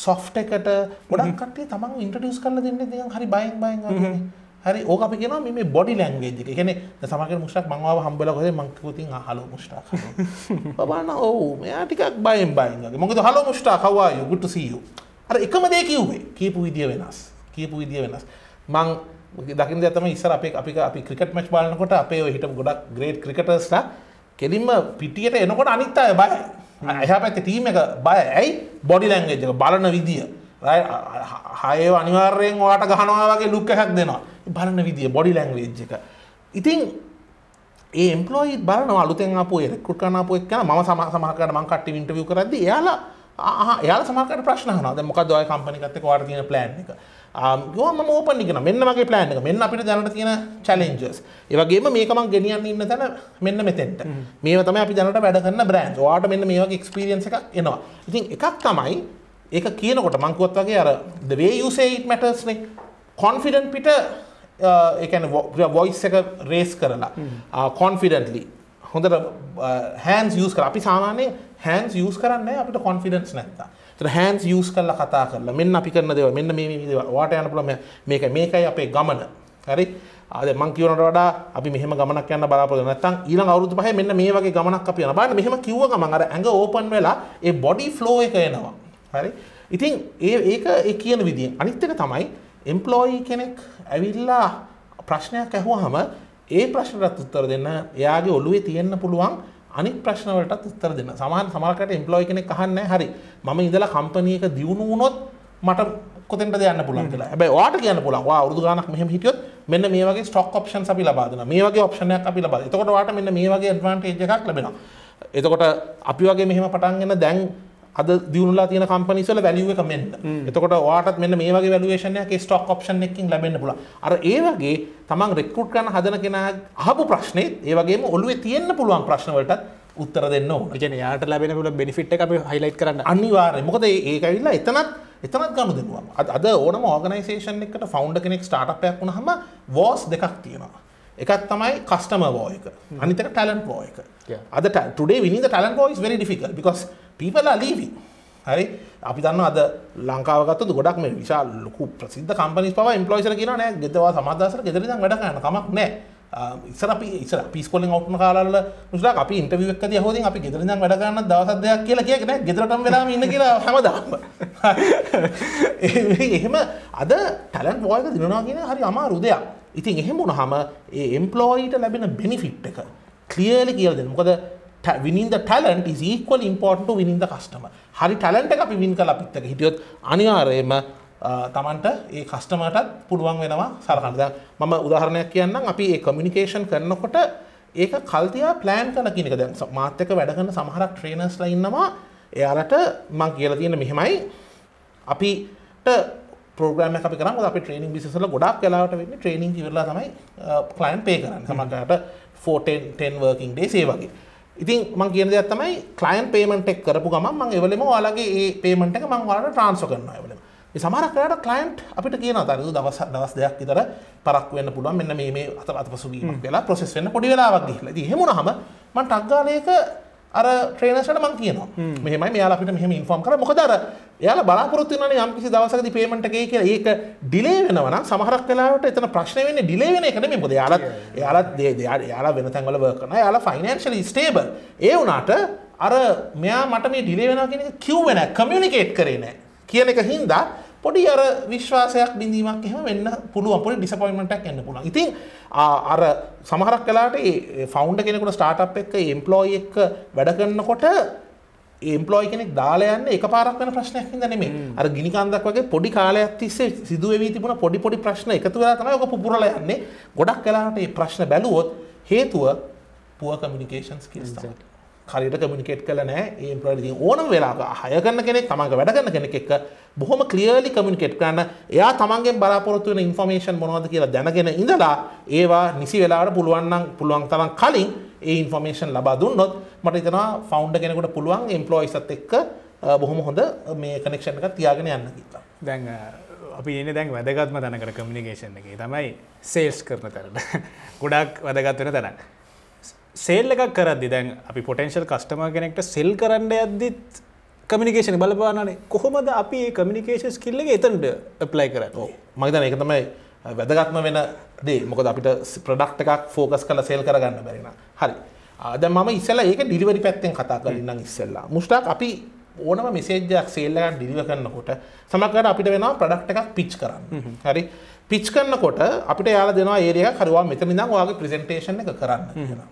A: සොෆ්ට් එකට ගොඩක් කට්ටිය තමන් ඉන්ට්‍රොඩියුස් කරලා දෙන්නේ නිකන් හරි බයෙන් බයෙන් වගේ හරි ඕක අපි කියනවා මේ බොඩි ලැන්ග්වේජ් එක. ඒ කියන්නේ සමහර මුෂ්ටක් මං ආව හම්බෙලා කොහේ මං කිව්වොත් හලෝ මුෂ්ටක්. බලන්න ඔව් මෙයා ටිකක් බයෙන් බයෙන් වගේ. මම කිව්වා hello Mushtaq how are you good to see you. අර එකම දේ කිව්වේ. කියපු විදිය වෙනස්. කියපු විදිය වෙනස්. මං දකින්න දෙයක් තමයි ඉස්සර අපේ අපි අපි ක්‍රිකට් මැච් බලනකොට අපේ ඔය හිටපු ගොඩක් ග්‍රේට් ක්‍රිකටර්ස්ලා කෙලින්ම පිටියට එනකොට අනිත් අය බයයි. එහා පැත්තේ ටීම් එක බයයි. ඇයි? බොඩි ලැන්ග්වේජ් එක බලන විදිය. හයව අනිවාර්යෙන් ඔයාට ගහනවා වගේ ලුක් එකක් දෙනවා. බලන විදිිය බොඩි ලැංවේජ් එක ඉතින් ඒ එම්පලෝයි බලන අලුතෙන් අපේ රෙකුට කනාපු එක් ම සම සමහකට මං කට්ටි ඉන්ටවිය කරද යාලා යාල සමකට ප්‍රශ්නහනද මොක දොය කම්පනිකත්ත වාර තියෙන ප්ලෑන් එක යෝම මෝපනිගෙන මෙන්න මගේ ප්ලෑන් එක මෙන්න අපිට දැනට තියෙන චලෙන්ජස් ඒවගේම මේකම ගෙනියන්න ඉන්න තැන මෙන්න මෙතෙන්ට මේ තම අපි දැනට වැඩගන්න බ්‍රෑන්් වාට මෙන්න මේ වගේ එක්ස්පිරියන්ස එක එනවා ඉතින් එකක් තමයි ඒක කියනකොට මංකුවත් වගේ අර දවේ යුසේ ඉට මැටස්නේ කොන්ෆිඩන් පිට එකන වොයිස් එක රේස් කරලා කොන්ෆිඩන්ටලි හොඳට හැන්ස් යස් කර අපි සාමානය හැන්ස් යස් කරන්න අපට කොන්ෆිඩන්ස් නැත්තා තර හැන්ස් යස් කරලා කතා කරලා මෙන්න අපි කරන දෙව මෙන්න මේ වාට යන පුළම මේක මේකයි අපේ ගමන හරි අද මං කියවනට වඩා අපි මෙහෙම ගමනක් යන්න බලාපොරොත්තු නැත්නම් ඊළඟ අවුරුදු පහේ මෙන්න මේ වගේ ගමනක් අපි යනවා. බලන්න මෙහෙම කිව්ව ගමන් අර ඇඟ ඕපන් වෙලා ඒ බොඩි ෆ්ලෝ එක එනවා. හරි? ඉතින් ඒ ඒක ඒ කියන විදිය. අනිත් එක තමයි එම්ප්ලොයි කෙනෙක් ඇවිල්ලා ප්‍රශ්නයක් ඇහුවහම ඒ ප්‍රශ්නටත් උත්තර දෙන්න එයාගේ ඔළුවේ තියෙන්න පුළුවන් අනිත් ප්‍රශ්නවලටත් උත්තර දෙන්න. සමහර සමහරකට එම්ප්ලොයි කෙනෙක් අහන්නේ හරි. මම ඉඳලා කම්පැනි එක දියුණු වුණොත් මට කොතෙන්ට යන්න පුළුවන් කියලා. හැබැයි ඔයාට කියන්න පුළුවන්. ඔයා අවුරුදු ගාණක් මෙහෙම හිටියොත් මෙන්න මේ වගේ ස්ටොක් ඔප්ෂන්ස් අපි ලබා දෙනවා. මේ වගේ ඔප්ෂන් එකක් අපි ලබා දෙනවා. එතකොට ඔයාට මෙන්න මේ වගේ ඇඩ්වාන්ටේජ් එකක් ලැබෙනවා. එතකොට අපි වගේ මෙහෙම පටන් ගෙන දැන් අද දියුණුලා තියෙන කම්පැනිස් වල වැලියු එක මෙන්න. එතකොට ඔයාටත් මෙන්න මේ වගේ වැලියුේෂන් එකක් ඒ ස්ටොක් ඔප්ෂන් එකකින් ලැබෙන්න පුළුවන්. අර ඒ වගේ තමන් රෙක්‍රූට් කරන්න හදන කෙනා අහපු ප්‍රශ්නේත් ඒ වගේම ඔළුවේ තියෙන්න පුළුවන් ප්‍රශ්න වලටත් උත්තර දෙන්න ඕන. කියන්නේ යාට ලැබෙන පුළුවන් බෙනිෆිට් එක අපි හයිලයිට් කරන්න. අනිවාර්යයෙන්. මොකද ඒක ඇවිල්ලා එතනත් එතනත් ගනුදෙනුවක්. අද ඕනම ඕගනයිසේෂන් එකකට ෆවුන්ඩර් කෙනෙක් ස්ටාර්ට්අප් එකක් වුණාම වෝස් දෙකක් තියෙනවා. එකත් තමයි කස්ටම වෝ එක. අනිත් එක ටැලන්ට් වෝ එක. අද today we need the talent war is very difficult because පීපලා ලීවි හරි අපි දන්න අද ලංකාවගත්තු ගොඩක් මේ විශා ලොකු ප්‍රසිද්ධ කම්පනිස් පවා ඉම්පලෝෂන කියන නෑ ගෙදවා සමාදසර ගෙදර දම් වැඩ කරන කමක් නෑ ඉස්සර අපි ඉස්සර පිස්කොලින් ඔවුට්න කාලල්ල මුසලා අපි ඉන්ටවිවක් ඇති හෝදින් අපි ගෙදර දම් වැඩ කරන්න දවසක් දෙයක් කියලා කිය නෑ ගෙදරටම වෙලාම ඉන්න කියලා හැමදාම එහෙම අද ටැලන්ට් වෝයක දිනවා කියන හරි අමාරු දෙයක් ඉතින් එහෙම වුණහම ඒ එම්ප්ලෝයිට ලැබෙන බෙනිෆිට් එක ක්ලියර්ලි කියල දෙන්න මොකද winning the talent is equally important to winning the customer. හරි ටැලන්ට් එක අපි වින් කරලා අපිත් එක්ක හිටියොත් අනිවාර්යයෙන්ම තමන්ට ඒ කස්ටමර්ටත් පුළුවන් වෙනවා සලකන්න. දැන් මම උදාහරණයක් කියන්නම් අපි ඒ කමියුනිකේෂන් කරනකොට ඒක කල්තියා ප්ලෑන් කරන කියන එක දැන් මාත් එක්ක වැඩ කරන සමහරක් ට්‍රේනර්ස්ලා ඉන්නවා එයාලට මම කියලා තියෙන මෙහෙමයි අපිට ප්‍රෝග්‍රම අපි කරම අප ට්‍රේනිින් බිසල ගොඩක් කලාට වෙන්න ට්‍රේනිින් ඉවරලා තමයි කලයින් පේ කරන්න සමගට 4 10 working days ඒ වගේ ඉතින් මං කියන දෙයක් තමයි ක්ලයන් පේමන්ට් එක කරපු ගමන් මං එවලෙම ඔයාලගේ ඒ පේමන්ට් එක මං ඔයාලට ට්‍රාන්ස්ෆර් කරනවා එවලෙම. මේ සමහර ක්ලයන්ට් ක්ලයන්ට් අපිට කියනවා තරු දවස් දවස් දෙකක් විතර පරක්කු වෙන්න පුළුවන් මෙන්න මේ මේ අතපසු වීමක් වෙලා ප්‍රොසෙස් වෙන්න පොඩි වෙලාවක් ගිහිල්ලා. ඉතින් එහෙම වුණාම මං ටග් ගාලා ඒක අර ට්‍රේනර්ස්ට මං කියනවා මෙහෙම මෙයාලා අපිට මෙහෙම ඉන්ෆෝම් කරා මොකද අර එයාලා බලාපොරොත්තු වෙනවනේ යම් කිසි දවසකදී පේමන්ට් එකේ කියලා ඒක ඩිලේ වෙනවා නම් සමහරක් වෙලාවට එතන ප්‍රශ්නේ වෙන්නේ ඩිලේ වෙන එක නෙමෙයි මොකද එයාලා එයාලා එයාලා වෙන තැන්වල වර්ක් කරනවා එයාලා ෆයිනෑන්ෂලි ස්ටේබල් ඒ වුණාට අර මෙයා මට මේ ඩිලේ වෙනවා කියන එක කිව්වේ නැහැ කමියුනිකේට් කරේ නැහැ කියන එක හින්දා පොඩි අර විශ්වාසයක් බිඳීමක් එහෙම වෙන්න පුළුවන් පොඩි ඩිසපොයින්ට්මන්ට් එකක් එන්න පුළුවන්. ඉතින් අර සමහරක් වෙලාවට ඒ ෆවුන්ඩර් කෙනෙකුට ස්ටාර්ට්අප් එක එම්ප්ලොයි එක්ක වැඩ කරනකොට ඒම්පලෝයි කෙනෙක් දාලා යන්න එක පාරක් වෙන ප්‍රශ්නයක් හින්දා නෙමෙයි. අර ගිනි කන්දක් වගේ පොඩි කාලයක් තිස්සේ සිදු වෙවි තිබුණ පොඩි පොඩි ප්‍රශ්න එකතු වෙලා තමයි ඔක පුපුරලා යන්නේ. ගොඩක් වෙලාවට මේ ප්‍රශ්න බැලුවොත් හේතුව poor communication skills තමයි. හරියට කමිනිකේට් කළ නෑ ඒ ප්‍රලති ඕනම වෙලා හය කරන්න කෙනෙක් තමන්ගේ වැඩ කරන්න කෙනෙක් එක්ක බොහොම ක්ලියර්ලි කමිනිකේට් කරන්න එයා තමන්ගේ බලාපොරොත්තු වෙන ඉන්ෆර්මේෂන් මොනවද කියලා දැනගෙන ඉඳලා ඒවා නිසි වෙලාවට පුළුවන් නම් පුළුවන් තරම් කලින් ඒ ඉන්ෆර්මේෂන් ලබා දුන්නොත් මට හිතනවා ෆවුන්ඩර් කෙනෙකුට පුළුවන් එම්ප්ලොයිස්ත් එක්ක බොහොම හොඳ
B: මේ කනෙක්ෂන් එක තියාගෙන යන්න කියලා. දැන් අපි එන දැන් වැදගත්ම තැනකට කමිනිකේෂන් එකේ තමයි සේල්ස් කරන තැනට. ගොඩක් වැදගත් වෙන තැනක්. සේල් එකක් කරදදි දැන් අපි පොටන්ශල් කස්ටම කෙනෙක්ට සෙල් කරන්න ඇද්දිත් කමිනිකේෂන බලපානේ කොහොමද අපි කමිනිකේෂස් කිල්ලක එතන්ට ප්ලයි කරන්න මගේතන එක තමයි
A: වැදගත්ම වෙන දේ මොකද අපිට ප්‍රඩක්් එකක් ෆෝකස් කල සෙල් කරගන්න බැරිෙන හරි අද ම ඉස්සල ඒක ඩිරිවරි පැත්තෙන් කතා කරන්න ඉස්සල්ලා මුෂ්ටක් අපි ඕනම මෙසේජයක් සේල්ලයක් ඩිරිව කරන්නකොට සමකට අපිට වෙන ප්‍රඩක්් එකක් පිච් කරන්න හරි පිච් කරන්නකොට අපිට යාල දෙනවා ඒරයා කරවා මෙතනිදම් ඔයාගේ ප්‍රසෙන්ටේෂන් එක කරන්න කියලා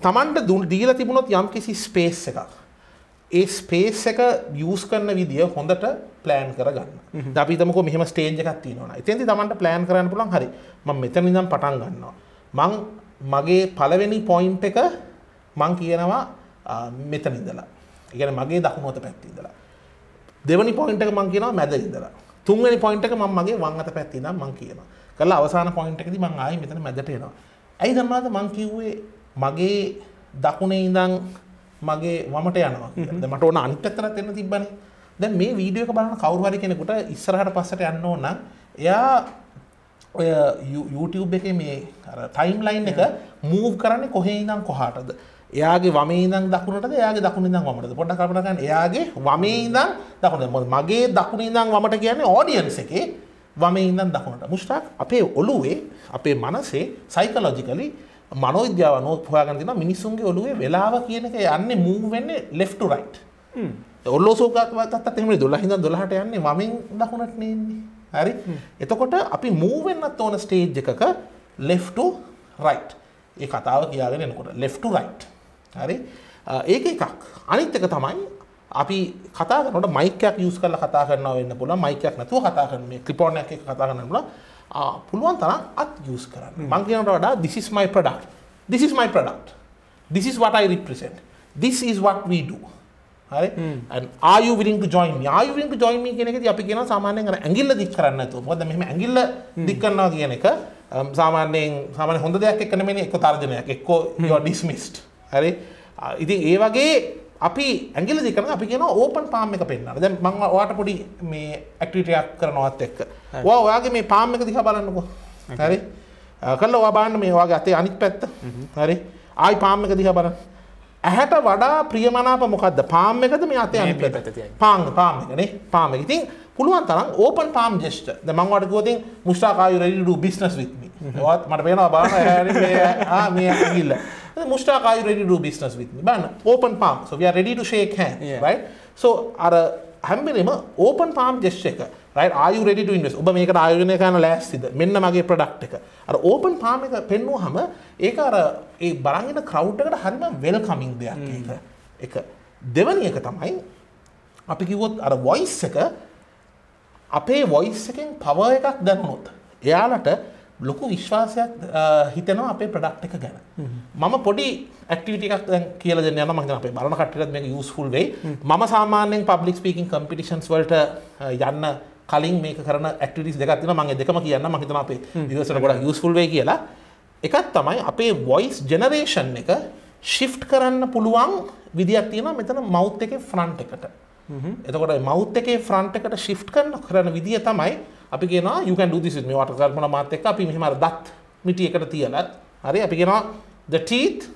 A: තමන්ට දුන් දීලා තිබුණොත් යම් කිසි ස්පේස් එකක් ඒ ස්පේස් එක යස් කරන විදිිය හොඳට පලෑන් කරගන්න දපිතමක මෙහම ස්ටේජ් එකක් තියනවා එතන්ති තමන්ට ප්ලෑන් කරන්න පුළන් හරි ම මෙතන නිදම් පටන් ගන්නවා මං මගේ පලවෙනි පොයින්් එක මං කියනවා මෙතන ඉඳලා ඉගෙන මගේ දකුණුවත පැත්තිඉදලා දෙවනි පොයින්ට එක මං කියනවා මැද ඉඳලා තුන්වැනි පොයින්ට එක මම මගේ වංගත පැත්තිනම් මං කියනවා කරලා අවසාන පොයින්ට එකදී මං ආයෙ මෙතන මැදට එනවා ඇයි ධම්මාද මං කිව්වේ මගේ දකුණේ ඉඳං මගේ වමට යනවා මට ඕන අනිත්තර එන්න තිබන දැ මේ වීඩියක බලන කවරුහරි කෙනෙකුට ඉස්සරහට පස්සට යන්න ඕන එයා ඔය YouTube එක මේ ටයිම් ලයින් එක මූව් කරන්නේ කොහේ ඉඳම් කොහටද එයාගේ වමේදම් දකුණටද එයාගේ දකුණ ඉඳම් වමටද පොඩ්ඩක් කල්පනා කරන්න එයාගේ වමේ ඉඳම් දකුණට මොකද මගේ දකුණ ඉඳම් වමට කියන්නේ ඔඩියන්ස් එකේ වමේ ඉඳම් දකුණට මුෂ්ටාක් අපේ ඔළුවේ අපේ මනසේ සයිකොලොජිකලි මනෝවිද්‍යාව නෝත් හොයාගෙන තියෙනවා මිනිස්සුන්ගේ ඔළුවේ වෙලාව කියන එක යන්නේ මූව් වෙන්නේ left to right. හ්ම්. ඔරලෝසුවක් ගත්තත් එහෙම නේ 12 ඉඳන් 12ට යන්නේ වමෙන් දකුණට නේන්නේ. හරි? එතකොට අපි මූව් වෙන්නත් ඕන ස්ටේජ් එකක left to right. ඒ කතාව කියාගෙන එනකොට left to right. හරි? ඒක එකක්. අනිත් එක තමයි අපි කතා කරනකොට මයික් එකක් යූස් කරලා කතා කරනවා වෙන්න පුළුවන්. මයික් එකක් නැතුව කතා කරන මේ ක්ලිප් ඔන් එකක් කතා කරන්න පුළුවන්. පුළුවන් තරම් අත් යස් කරන්න මංකනට වඩා this my product this is my product this is what I represent this is what we do හරි ආයු විරිින්ක ජොයිම ආයු විරිින්ක ජොයිම කෙනෙක අපි කියෙන සාමානයෙන් කර ඇගිල්ල දික් කරන්න තු ොද මෙම ඇගිල්ල දික්කන්නවා කියන එක සාමාන්‍යයෙන් සාමන හොඳ දෙයක් එකනමෙන එක තර්ජනයක් එක්කෝ ඩිස්මිස්ට් හරි ඉති ඒ වගේ අපි ඇගිල දිකරන අපි කියන ඕපන් පාම් එක පෙන්න්න ද මං වාට පොඩි මේ ඇක්ටිටයක් කරනවත් එක්ක ඔයාගේ මේ පාම් එක දිහා බලන්නකෝ හරි කල්ල ඔබාන්න මේ වගේ අතේ අනිත් පැත්ත හරි ආයි පාම් එක දිහා බලන්න ඇහැට වඩා ප්‍රියමනාප මොකක්ද පාම් එකද මේ අතේ අනිත් පැත්ත පාම් පාම් එකනේ පාම් එක ඉතින් පුළුවන් තරම් ඕපන් පාම් ජෙස්ට ද මං වට ගෝතින් මුස්ටාකායු රෙඩි ඩු බිස්නස් විත් මි ඔවත් මට පේනවා බලන්න මේ ආ මේ ඇගිල්ල Mushtaq, are you ready to do business with me? බලන්න open palm. So we are ready to shake hand, yeah. right? So අර හැම වෙලෙම open palm gesture එක right are you ready to invest ඔබ මේකට ආයෝජනය කරන ලෑස්තිද මෙන්න මගේ ප්‍රොඩක්ට් එක අර ඕපන් පාම් එක පෙන්වුවාම ඒක අර ඒ බලන් ඉන්න crowd එකට හරිම වෙල්කමින් දෙයක් ඒක එක දෙවැනි එක තමයි අපි කිව්වොත් අර voice එක අපේ voice එකෙන් power එකක් දැනුනොත් එයාලට ලොකු විශ්වාසයක් හිතනවා අපේ ප්‍රඩක්් එක ගැන මම පොඩි ඇක්ටිවිටක් කියල න මහ අපේ බලන කටරත් මේ යස්ෆුල් වේ ම සාමාන්‍යෙන් පබ්ලික් පිකින් කම්පිටිෂන්ස් වලට යන්න කලින් මේ කරන ඇක්ටිස් දෙගත්න මගේ දෙකම කියන්න මහිතම අපේ දිවසට ගොඩ යස්ෆුල් වේ කියලා එකත් තමයි අපේ වොයිස් ජනරේෂන් එක ශිෆ්ට් කරන්න පුළුවන් විදිහක් තියෙන මෙතන මෞත් එක ෆ්‍රන්ට් එකට එතකොට මෞත් එකේ ෆ්‍රන්ට් එකට ශිෆ්ට් කරන කරන විදිහ තමයි අපි කියන යුකන් දසිත් මේ වට කල්පන මාත එක් අපි මෙහමර දත් මිටි එකට තියලත් හරි අපි කියෙන the teeth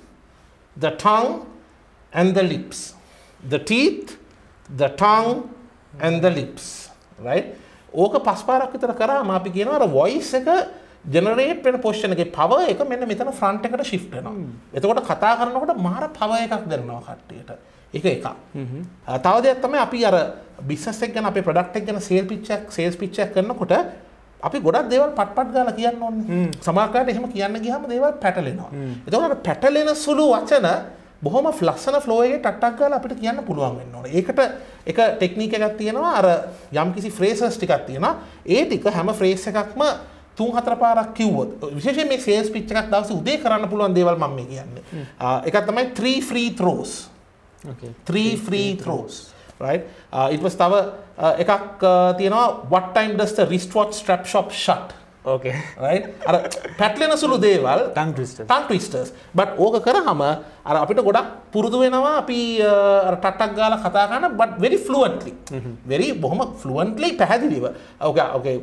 A: the tongue and the lips the teeth the tongue and the lips right ඕක පස්පාරක් විතර කරාම අපි කියන අර වොයිස් එක ජනරේට් වෙන පොෂ්ෂන එක පව එක මෙන්න මෙතන ෆ්‍රන්ට් එකට ශිප්ට වෙනවා. එතකොට කතා කරනකොට මාර පව එකක් දෙනවා කට්ටියට. ඒක එකක්. තව දෙයක් තමයි අපි අර බිස්සෙක් ගැන අප ප්‍රඩක්ටක් ගැන සේල් පිච්චක් සේස් පිච්චක් කරනකොට අපි ගොඩක් දේවල් පට්පට් ගල කියන්න ඔන්න සමාකාට එහෙම කියන්න ගහම දේවල් පැටලෙනවා එතකට පැටලෙන සුළු වචන බොහොම ෆ්ලස්සන ෆ්ලෝයගේ ටක් ගල අපිට කියන්න පුළුවන් වෙන්න ඕන ඒකට එක ටෙක්නික එකක් තියෙනවා අර යම් කිසි ෆ්‍රේසස් ටිකක් තියෙන ඒ ටික හැම ෆ්‍රේස් එකක්ම තුන් හතර පාරක් කිව්වොත් විශේෂ මේ සේස් පිච්ච එකක් දවස උදේ කරන්න පුළුවන් දේවල් මම
B: කියන්න
A: එක තමයි three free throws three free throws right? Uh, it was තව එකක් තියෙනවා what time does the wristwatch strap shop shut අර පැටලෙන සුළු දේවල් ටන්ටස්ටස් බට ඕක කර හම අර අපිට ගොඩක් පුරුදු වෙනවා අපි ටටක් ගාල කතාගන්න බට වෙරි ෆලුවන්ටලි වෙරි බොහොම ෆලුවන්ටලි පැහැදිලිව ඕක ඕකේ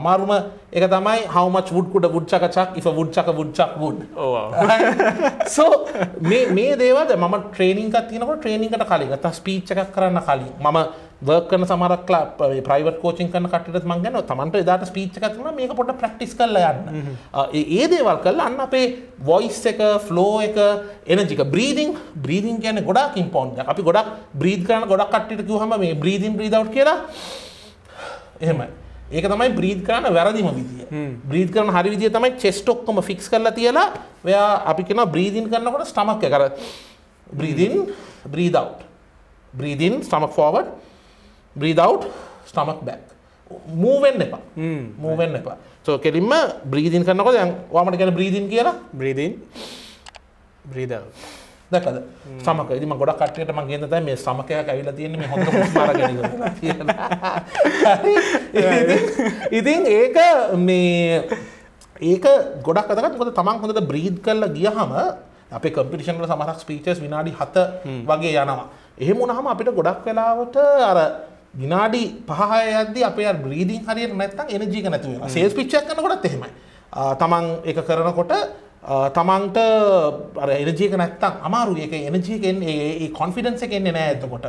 A: අමාරුම එක තමයි හවමච් වුඩ්කුඩ පුච්චකචක් ඉ පුච්චක පුච්චක් වුඩ් සෝ මේ මේ දේවල් මම ට්‍රේනිින්ගත් තිනක ට්‍රේනිින්ට කලින් ත ස්පීච්චක් කරන්න කලින් මම වර්කන සමරක් ප්‍රයිවට කෝචි කන කට මංගන තමන්ට දාට පිච්චකත්න මේ පොට ප්‍රක්ටිස් කරලයන්න ඒ දේවල් කල් අන්න අපේ වොයිස් එක ෆ්ලෝ එක එනජික බ්‍රීදිං බ්‍රීදිං කියන ගොඩක් ඉම්පෝන්් අපි ගොඩක් බ්‍රීද් කරන ගොඩක් කට්ටිටකු හම මේ බ්‍රීදින් බ්‍රීදව් කියලා එහෙමයි ඒක තමයි බ්‍රීද් කරන්න වැරදිම විදිිය බ්‍රීද් කරන හරි විදිිය තමයි චෙස්ටොක්කම ෆික්ස් කරලා තියලා ඔයා අපි කෙන බ්‍රීදින් කරන්නකොට ස්ටමක්ක කර බ්‍රීදින් බ්‍රීදව් breathing stomach forward breathe out stomach back moving එපා මූවෙන් hmm, එපා සෝ කෙලින්ම බ්‍රීදින් කරනකො දැන් වාමට ගැන බ්‍රීදින් කියලා බ්‍රීදින් බ්‍රීද දැකද සමක ඉදිම ගොඩක් කට්ටියට මං ගේන තමයි මේ සමකයක් ඇවිල්ලා තියෙන්නේ මේ හොඳ කුස්මාරගෙන ඉතින් ඒක මේ ඒක ගොඩක් අදගත් මොකද තමන් හොඳට බ්‍රීද් කරලා ගියහම අපේ කම්පිටිෂන් වල සමහරක් ස්පීචස් විනාඩි 7 hmm. වගේ යනවා එහෙම වුණාම අපිට ගොඩක් වෙලාවට අර විනාඩි පහය යද්දි අපේ බ්‍රීදිින් හරියට නැත්තන් එනජීක නැතිවෙන සේස් පිච්චක් කනකොටත් එහෙමයි තමන් එක කරනකොට තමන්ට එනජීක නැත්තක් අමාරු එක එනජීකෙන් ඒ කොන්ෆිඩන්ස එකෙන්නේ නෑ ඇතකොට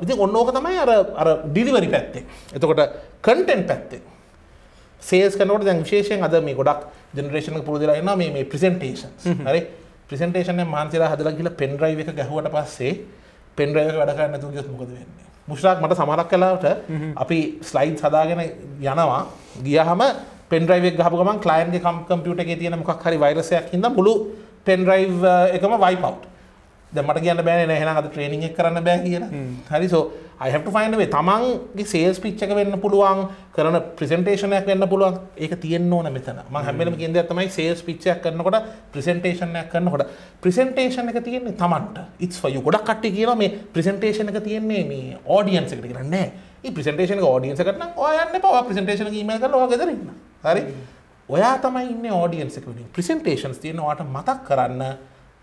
A: විති ඔන්නෝක තමයි අර අර ඩිලිවරි පැත්තේ එතකොට කටෙන් පැත්තේ සේස් කනට දැන් විශේෂෙන් අද මේ ගොඩක් ජනරේෂන පුරදිලන්න මේ ප්‍රසන්ටේෂන් හරි ප්‍රසන්ටේෂන මාන්සිලා හදලා කියලා පෙන්රයි එක ගැහුවට පස්සේ පෙන්රයි වැඩ කරන්න තුගත් මොකද වෙන්නේ මුෂරාක් මට සමහරක් කලාවට අපි ස්ලයිඩ් සදාගෙන යනවා ගියහම පෙන්ඩ්‍රයිවක් ගහපු ගමන් ක්ලයින්ගේ කම් කම්පියුටර් එකේ තියෙන මොකක් හරි වෛරසයක් හින්දා මුළු පෙන්ඩ්‍රයිව් uh, එකම වයිප් අවුට් දැන් මට කියන්න බෑනේ නෑ එහෙනම් අද ට්‍රේනින් එක කරන්න බෑ කියලා හරි සෝ අයහට ෆයින්න වේ තමන්ගේ සේල්ස් පිච්චක වෙන්න පුළුවන් කරන ප්‍රසෙන්ටේෂනයක් වෙන්න පුළුවන් ඒක තියෙන් ඕන මෙතන ම හැමලම ගෙද තමයි සේල්ස් පිච්චයක් කරනකොට ප්‍රසෙන්ටේෂනයක් කරනකොට ප්‍රසෙන්ටේෂන එක තියෙන්නේ තමන්ට ඉස් වයු ගොඩක් කට්ටි කියව මේ ප්‍රසෙන්ටේෂන එක තියෙන්නේ මේ ඕඩියන්ස එකට කරන්නේ ඒ ප්‍රසෙන්ටේෂන ෝඩියන්ස කරන ඔයන්න පව ප්‍රසෙන්ටේෂන ීම කර ගෙදරන්න හරි ඔයා තමයි ඉන්න ෝඩියන්සක ප්‍රසෙන්ටේෂන්ස් තියෙන වාට මතක් කරන්න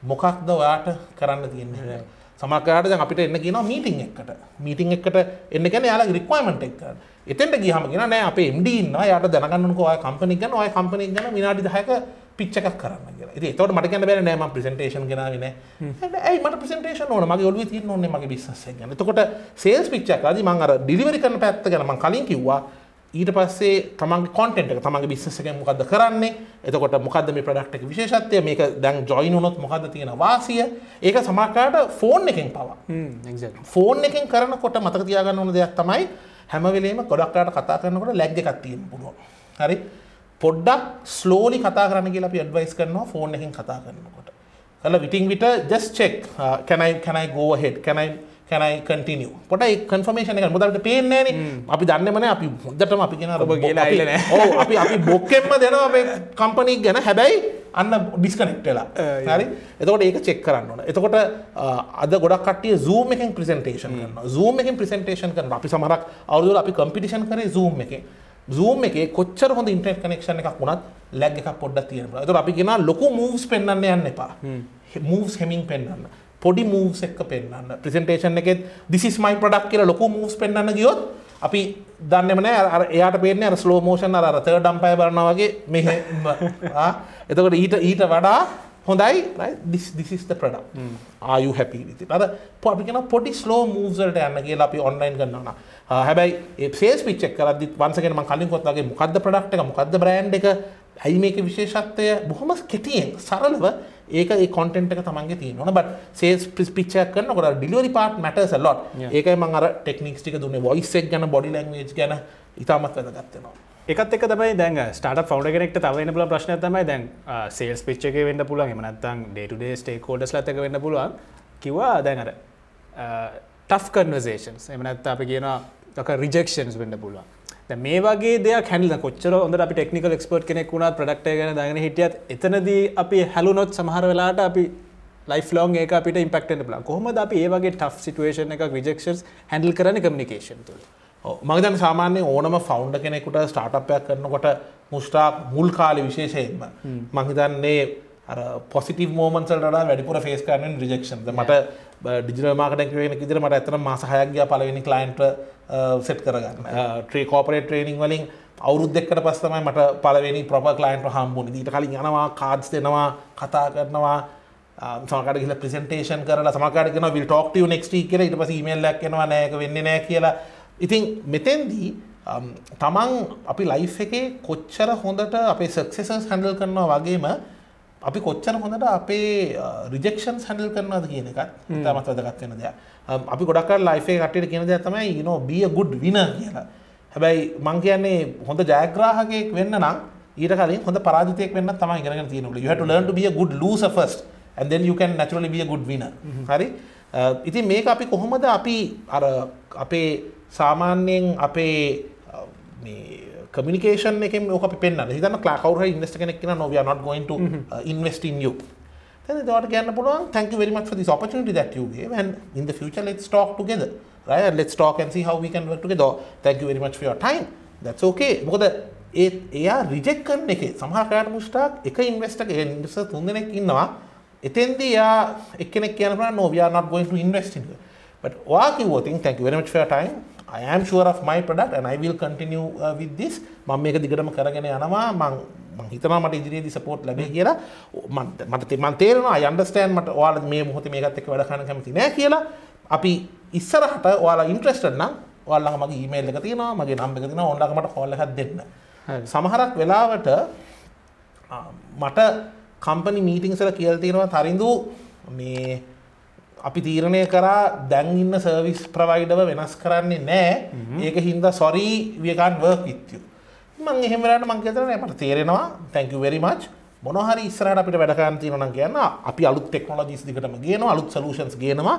A: මොකක්ද ඔයාට කරන්න තියන්නේ. සමකරට දැන් අපිට එන්න කියනවා මීටින් එකට මීටින් එකට එන්න කියන්නේ යාලා රික්වයර්මන්ට් එක ගන්න. එතෙන්ට ගියාම කියනවා නෑ අපේ MD ඉන්නවා යාට දැනගන්නකෝ ඔය කම්පැනි ගැන ඔය කම්පැනි ගැන විනාඩි 10ක පිච් එකක් කරන්න කියලා. ඉතින් ඒතකොට මට කියන්න බෑනේ නෑ මම ප්‍රෙසෙන්ටේෂන් ගෙනාවේ නෑ. ඇයි මට ප්‍රෙසෙන්ටේෂන් ඕන මගේ ඔළුවේ තියෙන්න ඕනේ මගේ බිස්නස් එක ගැන. එතකොට සේල්ස් පිච් එකකදී මම අර ඩිලිවරි කරන පැත්ත ගැන මම කලින් කිව්වා ඊට පස්සේ තමන් කොටෙන්ට තමන් බිස්සක මොකද කරන්නේ එතකොට මොකද මේ ප්‍රඩක්්ක විශේෂත්වය මේක දැන් ජොයිනුනොත් මොකද තියෙන වාසිය ඒක සමාකාට ෆෝන් එකෙන් පවා ෆෝන් එකෙන් කරන කොට මතක තියාගන්න ඕන දෙයක් තමයි හැමවෙලේම ගොඩක්කාට කතා කරනකොට ලැග්ග එකක්තියෙන් පුළුව හරි පොඩ්ඩක් ස්ලෝලි කතා කරන කියලා අපි අඩ්වයිස් කරනවා ෆෝන් එකෙන් කතා කරනකොට කල විටිං විට ජස් චෙක් කැනයි කැනයි ගෝහෙඩ් කැනයි කැනයි කටිනිය පොටයි කන්ෆර්මේෂන එක මුදට පේන්නේ අපි දන්නමන අපි හොදටම අපි කියෙන රබ කියලා අපි අපි බොක්කෙන්ම දෙනවා අපේ කම්පනී ගැන හැබැයි අන්න ඩිස්කනෙක්ටලා හරි එතකොට ඒක චෙක් කරන්න ඕන එතකොට අද ගොඩක් කටිය සූම් එකෙන් ප්‍රසන්ටේෂන් කරන්න සූම් එකින් ප්‍රසන්ටේෂන් කරන අපි සමරක් අවුදුල අපි කම්පිටිෂන් කරේ සූම් එක සූම් එක කොච්චර හොඳ ඉන්ට්‍රට් කනෙක්ෂණ එකක් වුණත් ලැග් එකක් පොඩ්ඩක් තියෙනවා එතකොට අපි කියෙන ලොකු මූස් පෙන්න්න යන්න එපා මූස් හෙමින් පෙන්න්න පොඩි මූස් එක්ක පෙන්න්න ප්‍රසන්ටේෂන් එකෙත් දිසිස් මයි ප්‍රඩක් කියල ලොකු මූස් පෙන්න්න ගියොත් අපි දන්නමන එයාට පේන අර ස්ලෝ මෝෂන් අර තර ඩම්පය බරනවගේ මෙහ එතකට ඊට ඊට වඩා හොඳයි දිසිස්ත ප්‍රඩක් ආයු හැපි විති අද පොපිෙන පොඩි ස්ලෝ මූසල්ට යන්න කියලා අපි ඔන්ලයින් කරන්නන හැබයි සේ පිච්චක් කරදි වන්සගෙනම කලින් කොත්ගේ මොකක්ද ප්‍රඩක්් එක මොකක්ද බ්‍රන්් එක ඇයි මේක විශේෂත්වය බොහොම කෙටියෙන් සරලව ඒක කොටෙන්ට එක තමන්ගේ තියෙන ඕන බට සේස් පිච්චයක් කරන කොට ඩිලිවරි පාට් මටස ලොට ඒකයි මංර ටෙක්නික්ස් ටික
B: දුන්නේ වොයිස්සෙක් ගැන බොඩි ලංවේජ් ගැන ඉතාමත් වැදගත්වෙනවා එකත් එක තමයි දැන් ස්ටට ෆවඩ කෙනෙක්ට තවන්න පුල ප්‍රශ්න තමයි දැන් සේල්ස් පිච්චක වෙන්න පුළුවන් එමනත්තන් ඩේටුඩේ ස්ටේ කෝඩස් ලතක වෙන්න පුළුවන් කිවා දැනර ටෆ් කන්වර්සේෂන්ස් එමනත් අප කියන රිජෙක්ෂන්ස් වෙන්න පුළුවන් මේ වගේ දෙයක් හැල කොච්චර ොඳ අපි ටෙක්නිකල් එක්ස්පර්ට් කෙනෙක් වුණා ප්‍රඩක්ට ගන දගෙන හිටියත් එතනදී අපි හැලුනොත් සමහර වෙලාට අපි ලයි ලෝන් ඒක අපිට ඉම්පක්ටන බලා කොහොමද අප ඒගේ ට් සිටුවේෂන එක විජක්ෂ හැඩල් කරන කමිකේෂන් තුළ මගදන් සාමාන්‍ය ඕනම ෆෞන්ඩ කෙනෙකුට ස්ටාටපයක් කරනකොට මුෂ්ටා
A: මුල් කාලි විශේෂයෙන්ම මහිතන්නේ පොසිටව මෝමන්සල් ට වැඩිපුර ෆේස් කරන රිජක්ෂන්ද මට ඩිජිනල් මාකටක් වෙන ඉදිර මට ඇතන මසහයක්ගේ පලවෙනි කලයින්ට සෙට් uh, කරගන්න ට්‍රී කෝපරේට ට්‍රේනිින් වලින් අවුරුද්දෙක්කට පස්සමයි මට පලවෙනි ප්‍රප ලයින්ට හම්බුණ ඊට කලින් යනවා කාඩ්ස් දෙනවා කතා කරනවා සමකට කියල ප්‍රසන්ටේෂන් කරලා සමකාරකන විල් ටෝක්ටව නෙක්ටී කියර ඉට පස මල්ලක් කෙනවා නෑක වෙන්න නෑ කියලා ඉතින් මෙතෙන්දී um, තමන් අපි ලයිෆ් එකේ කොච්චර හොඳට අපේ සක්සෙසස් හැඩල් කරනවා වගේම අපි කොච්චන හොඳට අපේ රිජෙක්ෂන් සැඩල් කරනවද කියන එකත් තමත් වැදගත්වෙන දෙයක් අපි ගොඩක් ලයිෆේ කටට කියන දෙයක් තමයි නෝ බිය ගුඩ් වින කියලා හැබැයි මං කියන්නේ හොඳ ජයග්‍රාහකයෙක් වෙන්න නම් ඊට කලින් හොඳ පරාජිතයෙක් වෙන්න තමයි ඉගෙන ගන්න තියෙන්නේ. You have to learn to be a good loser first and then you can naturally be a good winner. හරි? ඉතින් මේක අපි කොහොමද අපි අර අපේ සාමාන්‍යයෙන් අපේ මේ කමිනිකේෂන් එක ෝක පෙන්න්න හිතන ලාකවර ඉන්වස්ට කෙනෙක් න නොව not going to uh, invest in you දවට ගන්න පුළුවන් thank you very much for this opportunity that you gave and in the future let's talk together right and let's talk and see how we can work together oh, thank you very much for your time that's okay මොකද ඒත් එයා රිජෙක් කරන එක සමහරකාට මුෂ්ටාක් එක ඉන්වස්ටක ඉස තුන්දෙනෙක් ඉන්නවා එතන්දී යා එකනෙක් කියන නොව not going to invest in but වා කිවෝතින් thank you very much for your time I am sure of my product and I will continue uh, with this මම මේක දිගටම කරගෙන යනවා මං මං හිතනවා මට ඉදිරියේදී සපෝට් ලැබෙයි කියලා මට මම තේරෙනවා I understand මට ඔයාලා මේ මොහොතේ මේකත් එක්ක වැඩ කරන්න කැමති නෑ කියලා අපි ඉස්සරහට ඔයාලා ඉන්ට්‍රස්ටඩ් නම් ඔයාලා මගේ ඊමේල් එක තියෙනවා මගේ නම් එක තියෙනවා ඕනලාක මට කෝල් එකක් දෙන්න සමහරක් වෙලාවට මට කම්පනි මීටිංස් වල කියලා තියෙනවා තරිඳු මේ අපි තීරණය කරා දැන් ඉන්න සර්විස් ප්‍රවයිඩව වෙනස් කරන්නේ නෑ ඒක හින්දා සොරී වියකන් වර්ක් විත්යු මං එහෙමරට මං කියතරන මට තේරෙනවා තැංකු වෙරි මච් මොනහරි ඉස්සරහට අපිට වැඩකාරන තියෙනවා කියන්න අපි අලුත් ටෙක්නොලොජිස් දිකටම ගේනවා අලුත් සලූෂන්ස් ගේනවා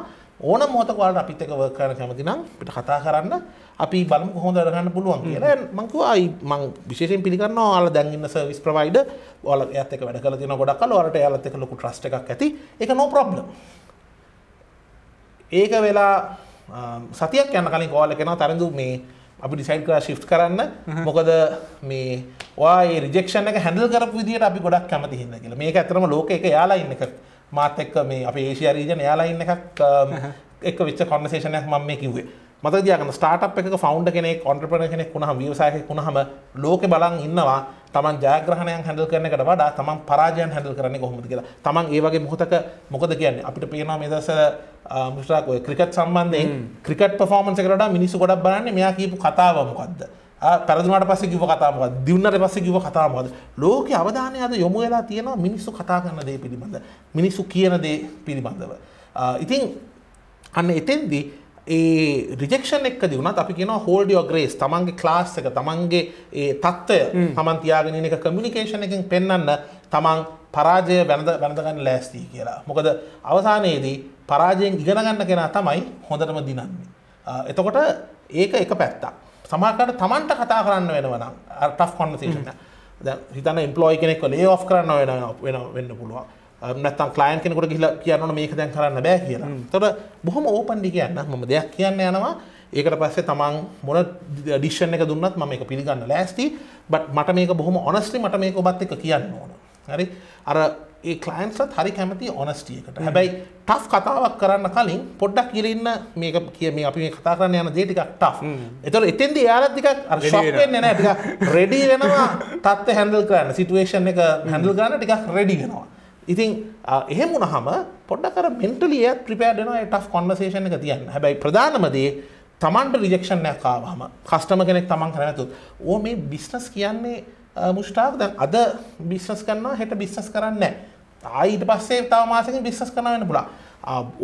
A: ඕන මොහොතක ඔයාලට අපිත් එක්ක වර්ක් කරන්න කැමති නම් අපිට කතා කරන්න අපි බලමු කොහොමද වැඩ ගන්න පුළුවන් කියලා. මම කිව්වා අයි මම විශේෂයෙන් පිළිගන්නවා ඔයාලා දැන් ඉන්න සර්විස් ප්‍රොවයිඩර් ඔයාලා එයාත් එක්ක වැඩ කරලා තියෙනවා ගොඩක් අය ඔයාලට එයාලත් එක්ක ලොකු ට්‍රස්ට් එකක් ඇති. ඒක no problem. ඒක වෙලා සතියක් යන කලින් කෝල් එකනවා තරඳු මේ අපි ඩිසයිඩ් කරලා shift කරන්න මොකද මේ ඔයා ඒ රිජෙක්ෂන් එක හැන්ඩල් කරපු විදියට අපි ගොඩක් කැමති හින්දා කියලා. මේක ඇත්තටම ලෝකේ එක යාලයින් එක මාත් එක්ක මේ අපේ ඒෂියා රීජන් යාලයින් එකක් එක්ක විච්ච කන්වර්සේෂන් එකක් මම මේ කිව්වේ. මත දයගන ස්ටාට් එක ෆවන්් කෙනෙක් කොන්ට්‍රපන කෙනෙක් කුණහ වියසායක කුණහම ලෝක බලන් ඉන්නවා තමන් ජයග්‍රහණයන් හැඳල් කරනකට වඩා තමන් පරාජයන් හැඳල් කරන කොහොමද කියලා තමන් ඒවගේ මොහොතක මොකද කියන්නේ අපිට පේනවා මෙදස මුෂ්ටාකය ක්‍රිකට් සම්බන්ධයෙන් ක්‍රිකට් පෆෝමන්ස කරට මිනිසු ගොඩක් බලන්න මෙයා කීපු කතාව මොකක්ද පැරදුනට පස්ස කිව කතාමකක් දිවන්නට පස්ස කිව කතාමකද ලෝක අවධානය අද යොමු වෙලා තියෙනවා මිනිස්සු කතා කරන්න දේ පිළිබඳ මිනිස්සු කියන දේ පිළිබඳව. ඉතින් අන්න එතෙන්දී ඒ රිජෙක්ෂන් එක්කද වුණත් අපි කියන හෝල්ඩ යෝග්‍රේස් තමන්ගේ ක්ලාස් එක තමන්ගේ ඒ තත්ත්වය තමන් තියාගෙන එක කමියුනිකේෂන් එකෙන් පෙන්වන්න තමන් පරාජය වැළඳ වැළඳගන්න ලෑස්තියි කියලා. මොකද අවසානයේදී පරාජයෙන් ඉගෙන ගන්න කෙනා තමයි හොඳටම දිනන්නේ. එතකොට ඒක එක පැත්තක්. සමහරකට තමන්ට කතා කරන්න වෙනවා නම් ටෆ් කන්වර්සේෂන් එක. දැන් හිතන්න එම්ප්ලොයි කෙනෙක්ව ලේ ඔෆ් කරන්න වෙනවා වෙන්න පුළුවන්. නැත්තම් ක්ලයින් කෙනෙකුට ගිහිල්ලා කියන්න මේක දැන් කරන්න බෑ කියලා. එතකොට බොහොම ඕපන්ලි කියන්න මම දෙයක් කියන්න යනවා. ඒකට පස්සේ තමන් මොන ඩිෂන් එක දුන්නත් මම ඒක පිළිගන්න ලෑස්ති. බට් මට මේක බොහොම ඔනස්ට්ලි මට මේක ඔබත් එක්ක කියන්න ඕන. හරි? අර ඒ ක්ලයින්ට්ස්වත් හරි කැමති ඔනස්ටි එකට. හැබැයි ටෆ් කතාවක් කරන්න කලින් පොඩ්ඩක් ඉරින්න මේක කිය මේ අපි මේ කතා කරන්න යන දේ ටිකක් ටෆ්. ඒතකොට එතෙන්දී එයාලත් ටිකක් අර ෂොක් වෙන්නේ නැහැ. ටිකක් රෙඩි වෙනවා තත්ත්ව හැන්ඩල් කරන්න. සිටුේෂන් එක හැන්ඩල් කරන්න ටිකක් රෙඩි වෙනවා. ඉතින් එහෙම වුණහම පොඩ්ඩක් අර මෙන්ටලි එයත් ප්‍රිපෙයාර්ඩ් වෙනවා ඒ ටෆ් කන්වර්සේෂන් එක තියන්න. හැබැයි ප්‍රධානම දේ තමන්ට රිජෙක්ෂන් එකක් ආවම කස්ටමර් කෙනෙක් තමන් කරන්නේ නැතුත් ඕ මේ බිස්නස් කියන්නේ මුෂ්ටාක් දැන් අද බිස්නස් කරනවා හෙට බිස්නස් කරන්නේ නැහැ. ආයි ඊට පස්සේ තව මාසෙකින් බිස්නස් කරනවා වෙන්න පුළුවන්.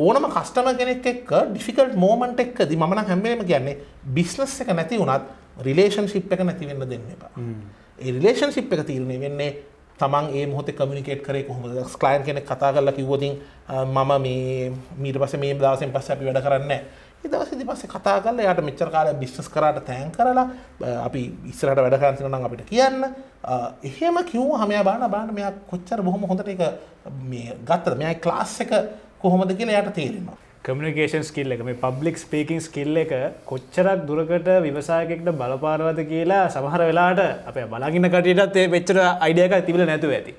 A: ඕනම කස්ටමර් කෙනෙක් එක්ක ඩිෆිකල්ට් මොමන්ට් එකදී මම නම් හැම වෙලේම කියන්නේ බිස්නස් එක නැති වුණත් රිලේෂන්ෂිප් එක නැති වෙන්න දෙන්න එපා. ඒ රිලේෂන්ෂිප් එක තීරණය වෙන්නේ තමන් ඒ මොහොත කමිනිකේට් කරේ කොහොම ස්කලයින් කෙනෙ කතා කරලා කිව්වතින් මම මේ මීට පස මේ දවසෙන් පස්ස අපි වැඩ කරන්න ඉදවසිදි පස්සේ කතා කරලා යට මෙච්චර කාල බිස්්නස් කරට තෑන් කරලා අපි ඉස්සරට වැඩකරන්සින නම් අපිට කියන්න එහෙම කිව් හම බාන බාන මෙයා කොච්චර බොහොම හොඳට එක මේ ගත්තද මෙයයි ක්ලාස් එක
B: කොහොමද කියලා යට තේරීම කමිනිකේෂන් ස්කිල් එක මේ පබ්ලික් ස්පීකින් ස්කිල් එක කොච්චරක් දුරකට විවසායකෙක්ට බලපානවද කියලා සමහර වෙලාට අප බලාගන්න කටයටත් ඒ පෙච්චර අයිඩියක තිබල නැතුව ඇති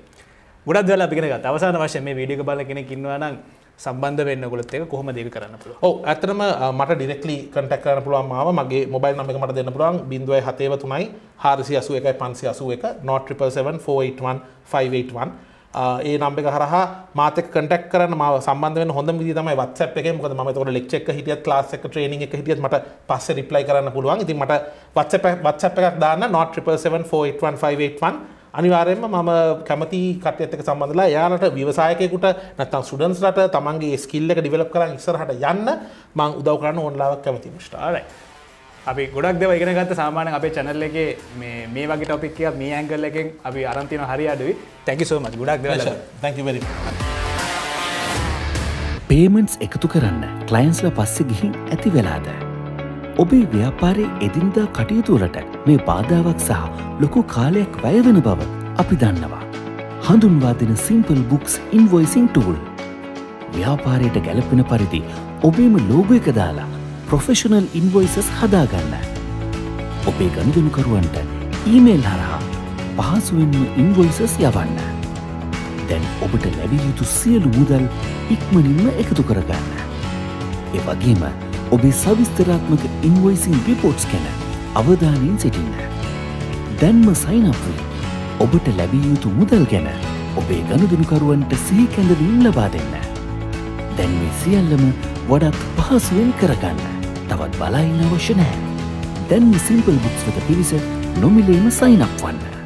B: ගොඩක් වෙලා පිගෙනගත් අවසාන වශයෙන් මේ වීඩියක බල කෙනෙක් ඉන්නවා නම් සම්බන්ධ වෙන්න ගොලත් එක කොහොම දෙක කරන්න පුළුව ඕ ඇතරම මට ඩිරෙක්ලි කටක් කරන පුළුවන් මාව මගේ
A: මොබයිල් නම මට දෙන්න පුළුවන් බිඳුවයි හතේව තුමයි හාරසි අසුව එකයි පන්සි අසුව එක නොට්‍රිපල් 7 481 581 ඒ නම්බ හරහා මාතක කටක් කරන ම සම්බන්ධ හොඳ ම වත් එක මොද ම තොට ලෙක්්ක් හිටිය ලාසක ්‍රේනිින් එක හිටිය මට පස්ස රිප්ලයි කරන්න පුළුවන් ඉති මට වත්ස එකක් දාන්න නොට 774 අනිවාරයෙන්ම මම කැමති කටයත්තක සම්බඳලා යාලට විවසායකයකුට නැත්තම් සුඩන්ස්ලට තමන්ගේ
B: ස්කිල්ලක ඩිවලප් කරන්න ඉස්සරහට යන්න මං උදව කරන්න ඔන්ලාවක් කැමති මෂ්ටාරයි. අපි ගොඩක් දෙව ඉගෙන ගත්ත සාමානය අපේ චැනල්ල එක මේ වගේ ටොපික්ක මේ ඇංගල්ල එකෙන් අපි අරන්තින හරි අඩුවයි තැකිසෝම ගොඩක් දෙවල තැකිවර පේමන්ස් එකතු කරන්න කලයින්ස්ල පස්සෙ ගිහින් ඇති වෙලාද. ඔබේ ව්‍යාපාරය එදින්දා කටයුතුවලට මේ බාධාවක් සහ ලොකු කාලයක් වැයවෙන බව අපි දන්නවා. හඳුන්වාදෙන සිම්පල් බුක්ස් ඉන්වොයිසින් ටූල්. ව්‍යාපාරයට ගැලපෙන පරිදි ඔබේම ලෝභයක දාලා ප්‍රොෆෙෂනල් ඉන්වොයිසස් හදාගන්න. ඔබේ ගනිගනුකරුවන්ට ඊමේල් හරහා පහසුවෙන්ම ඉන්වොයිසස් යවන්න. දැන් ඔබට ලැබිය යුතු සියලු මුදල් ඉක්මනින්ම එකතු කරගන්න. එවගේම ඔබේ සවිස්තරාත්මක ඉන්වොයිසින් රිපෝට්ස් කැන අවධානයෙන් සිටින්න. දැන්ම සයිනප්‍රී ඔබට ලැබිය යුතු මුදල් ගැන ඔබේ ගණදනුකරුවන්ට සිහි කැඳවීම් ලබා දෙන්න. දැන් මේ සියල්ලම වඩත් පහසුවෙන් කරගන්න. තවත් බලයින්න අවශ්‍ය නෑ. දැන් සිම්පල් බුක්ස් වෙත පිරිස නොමිලේම සයිනක් වන්න.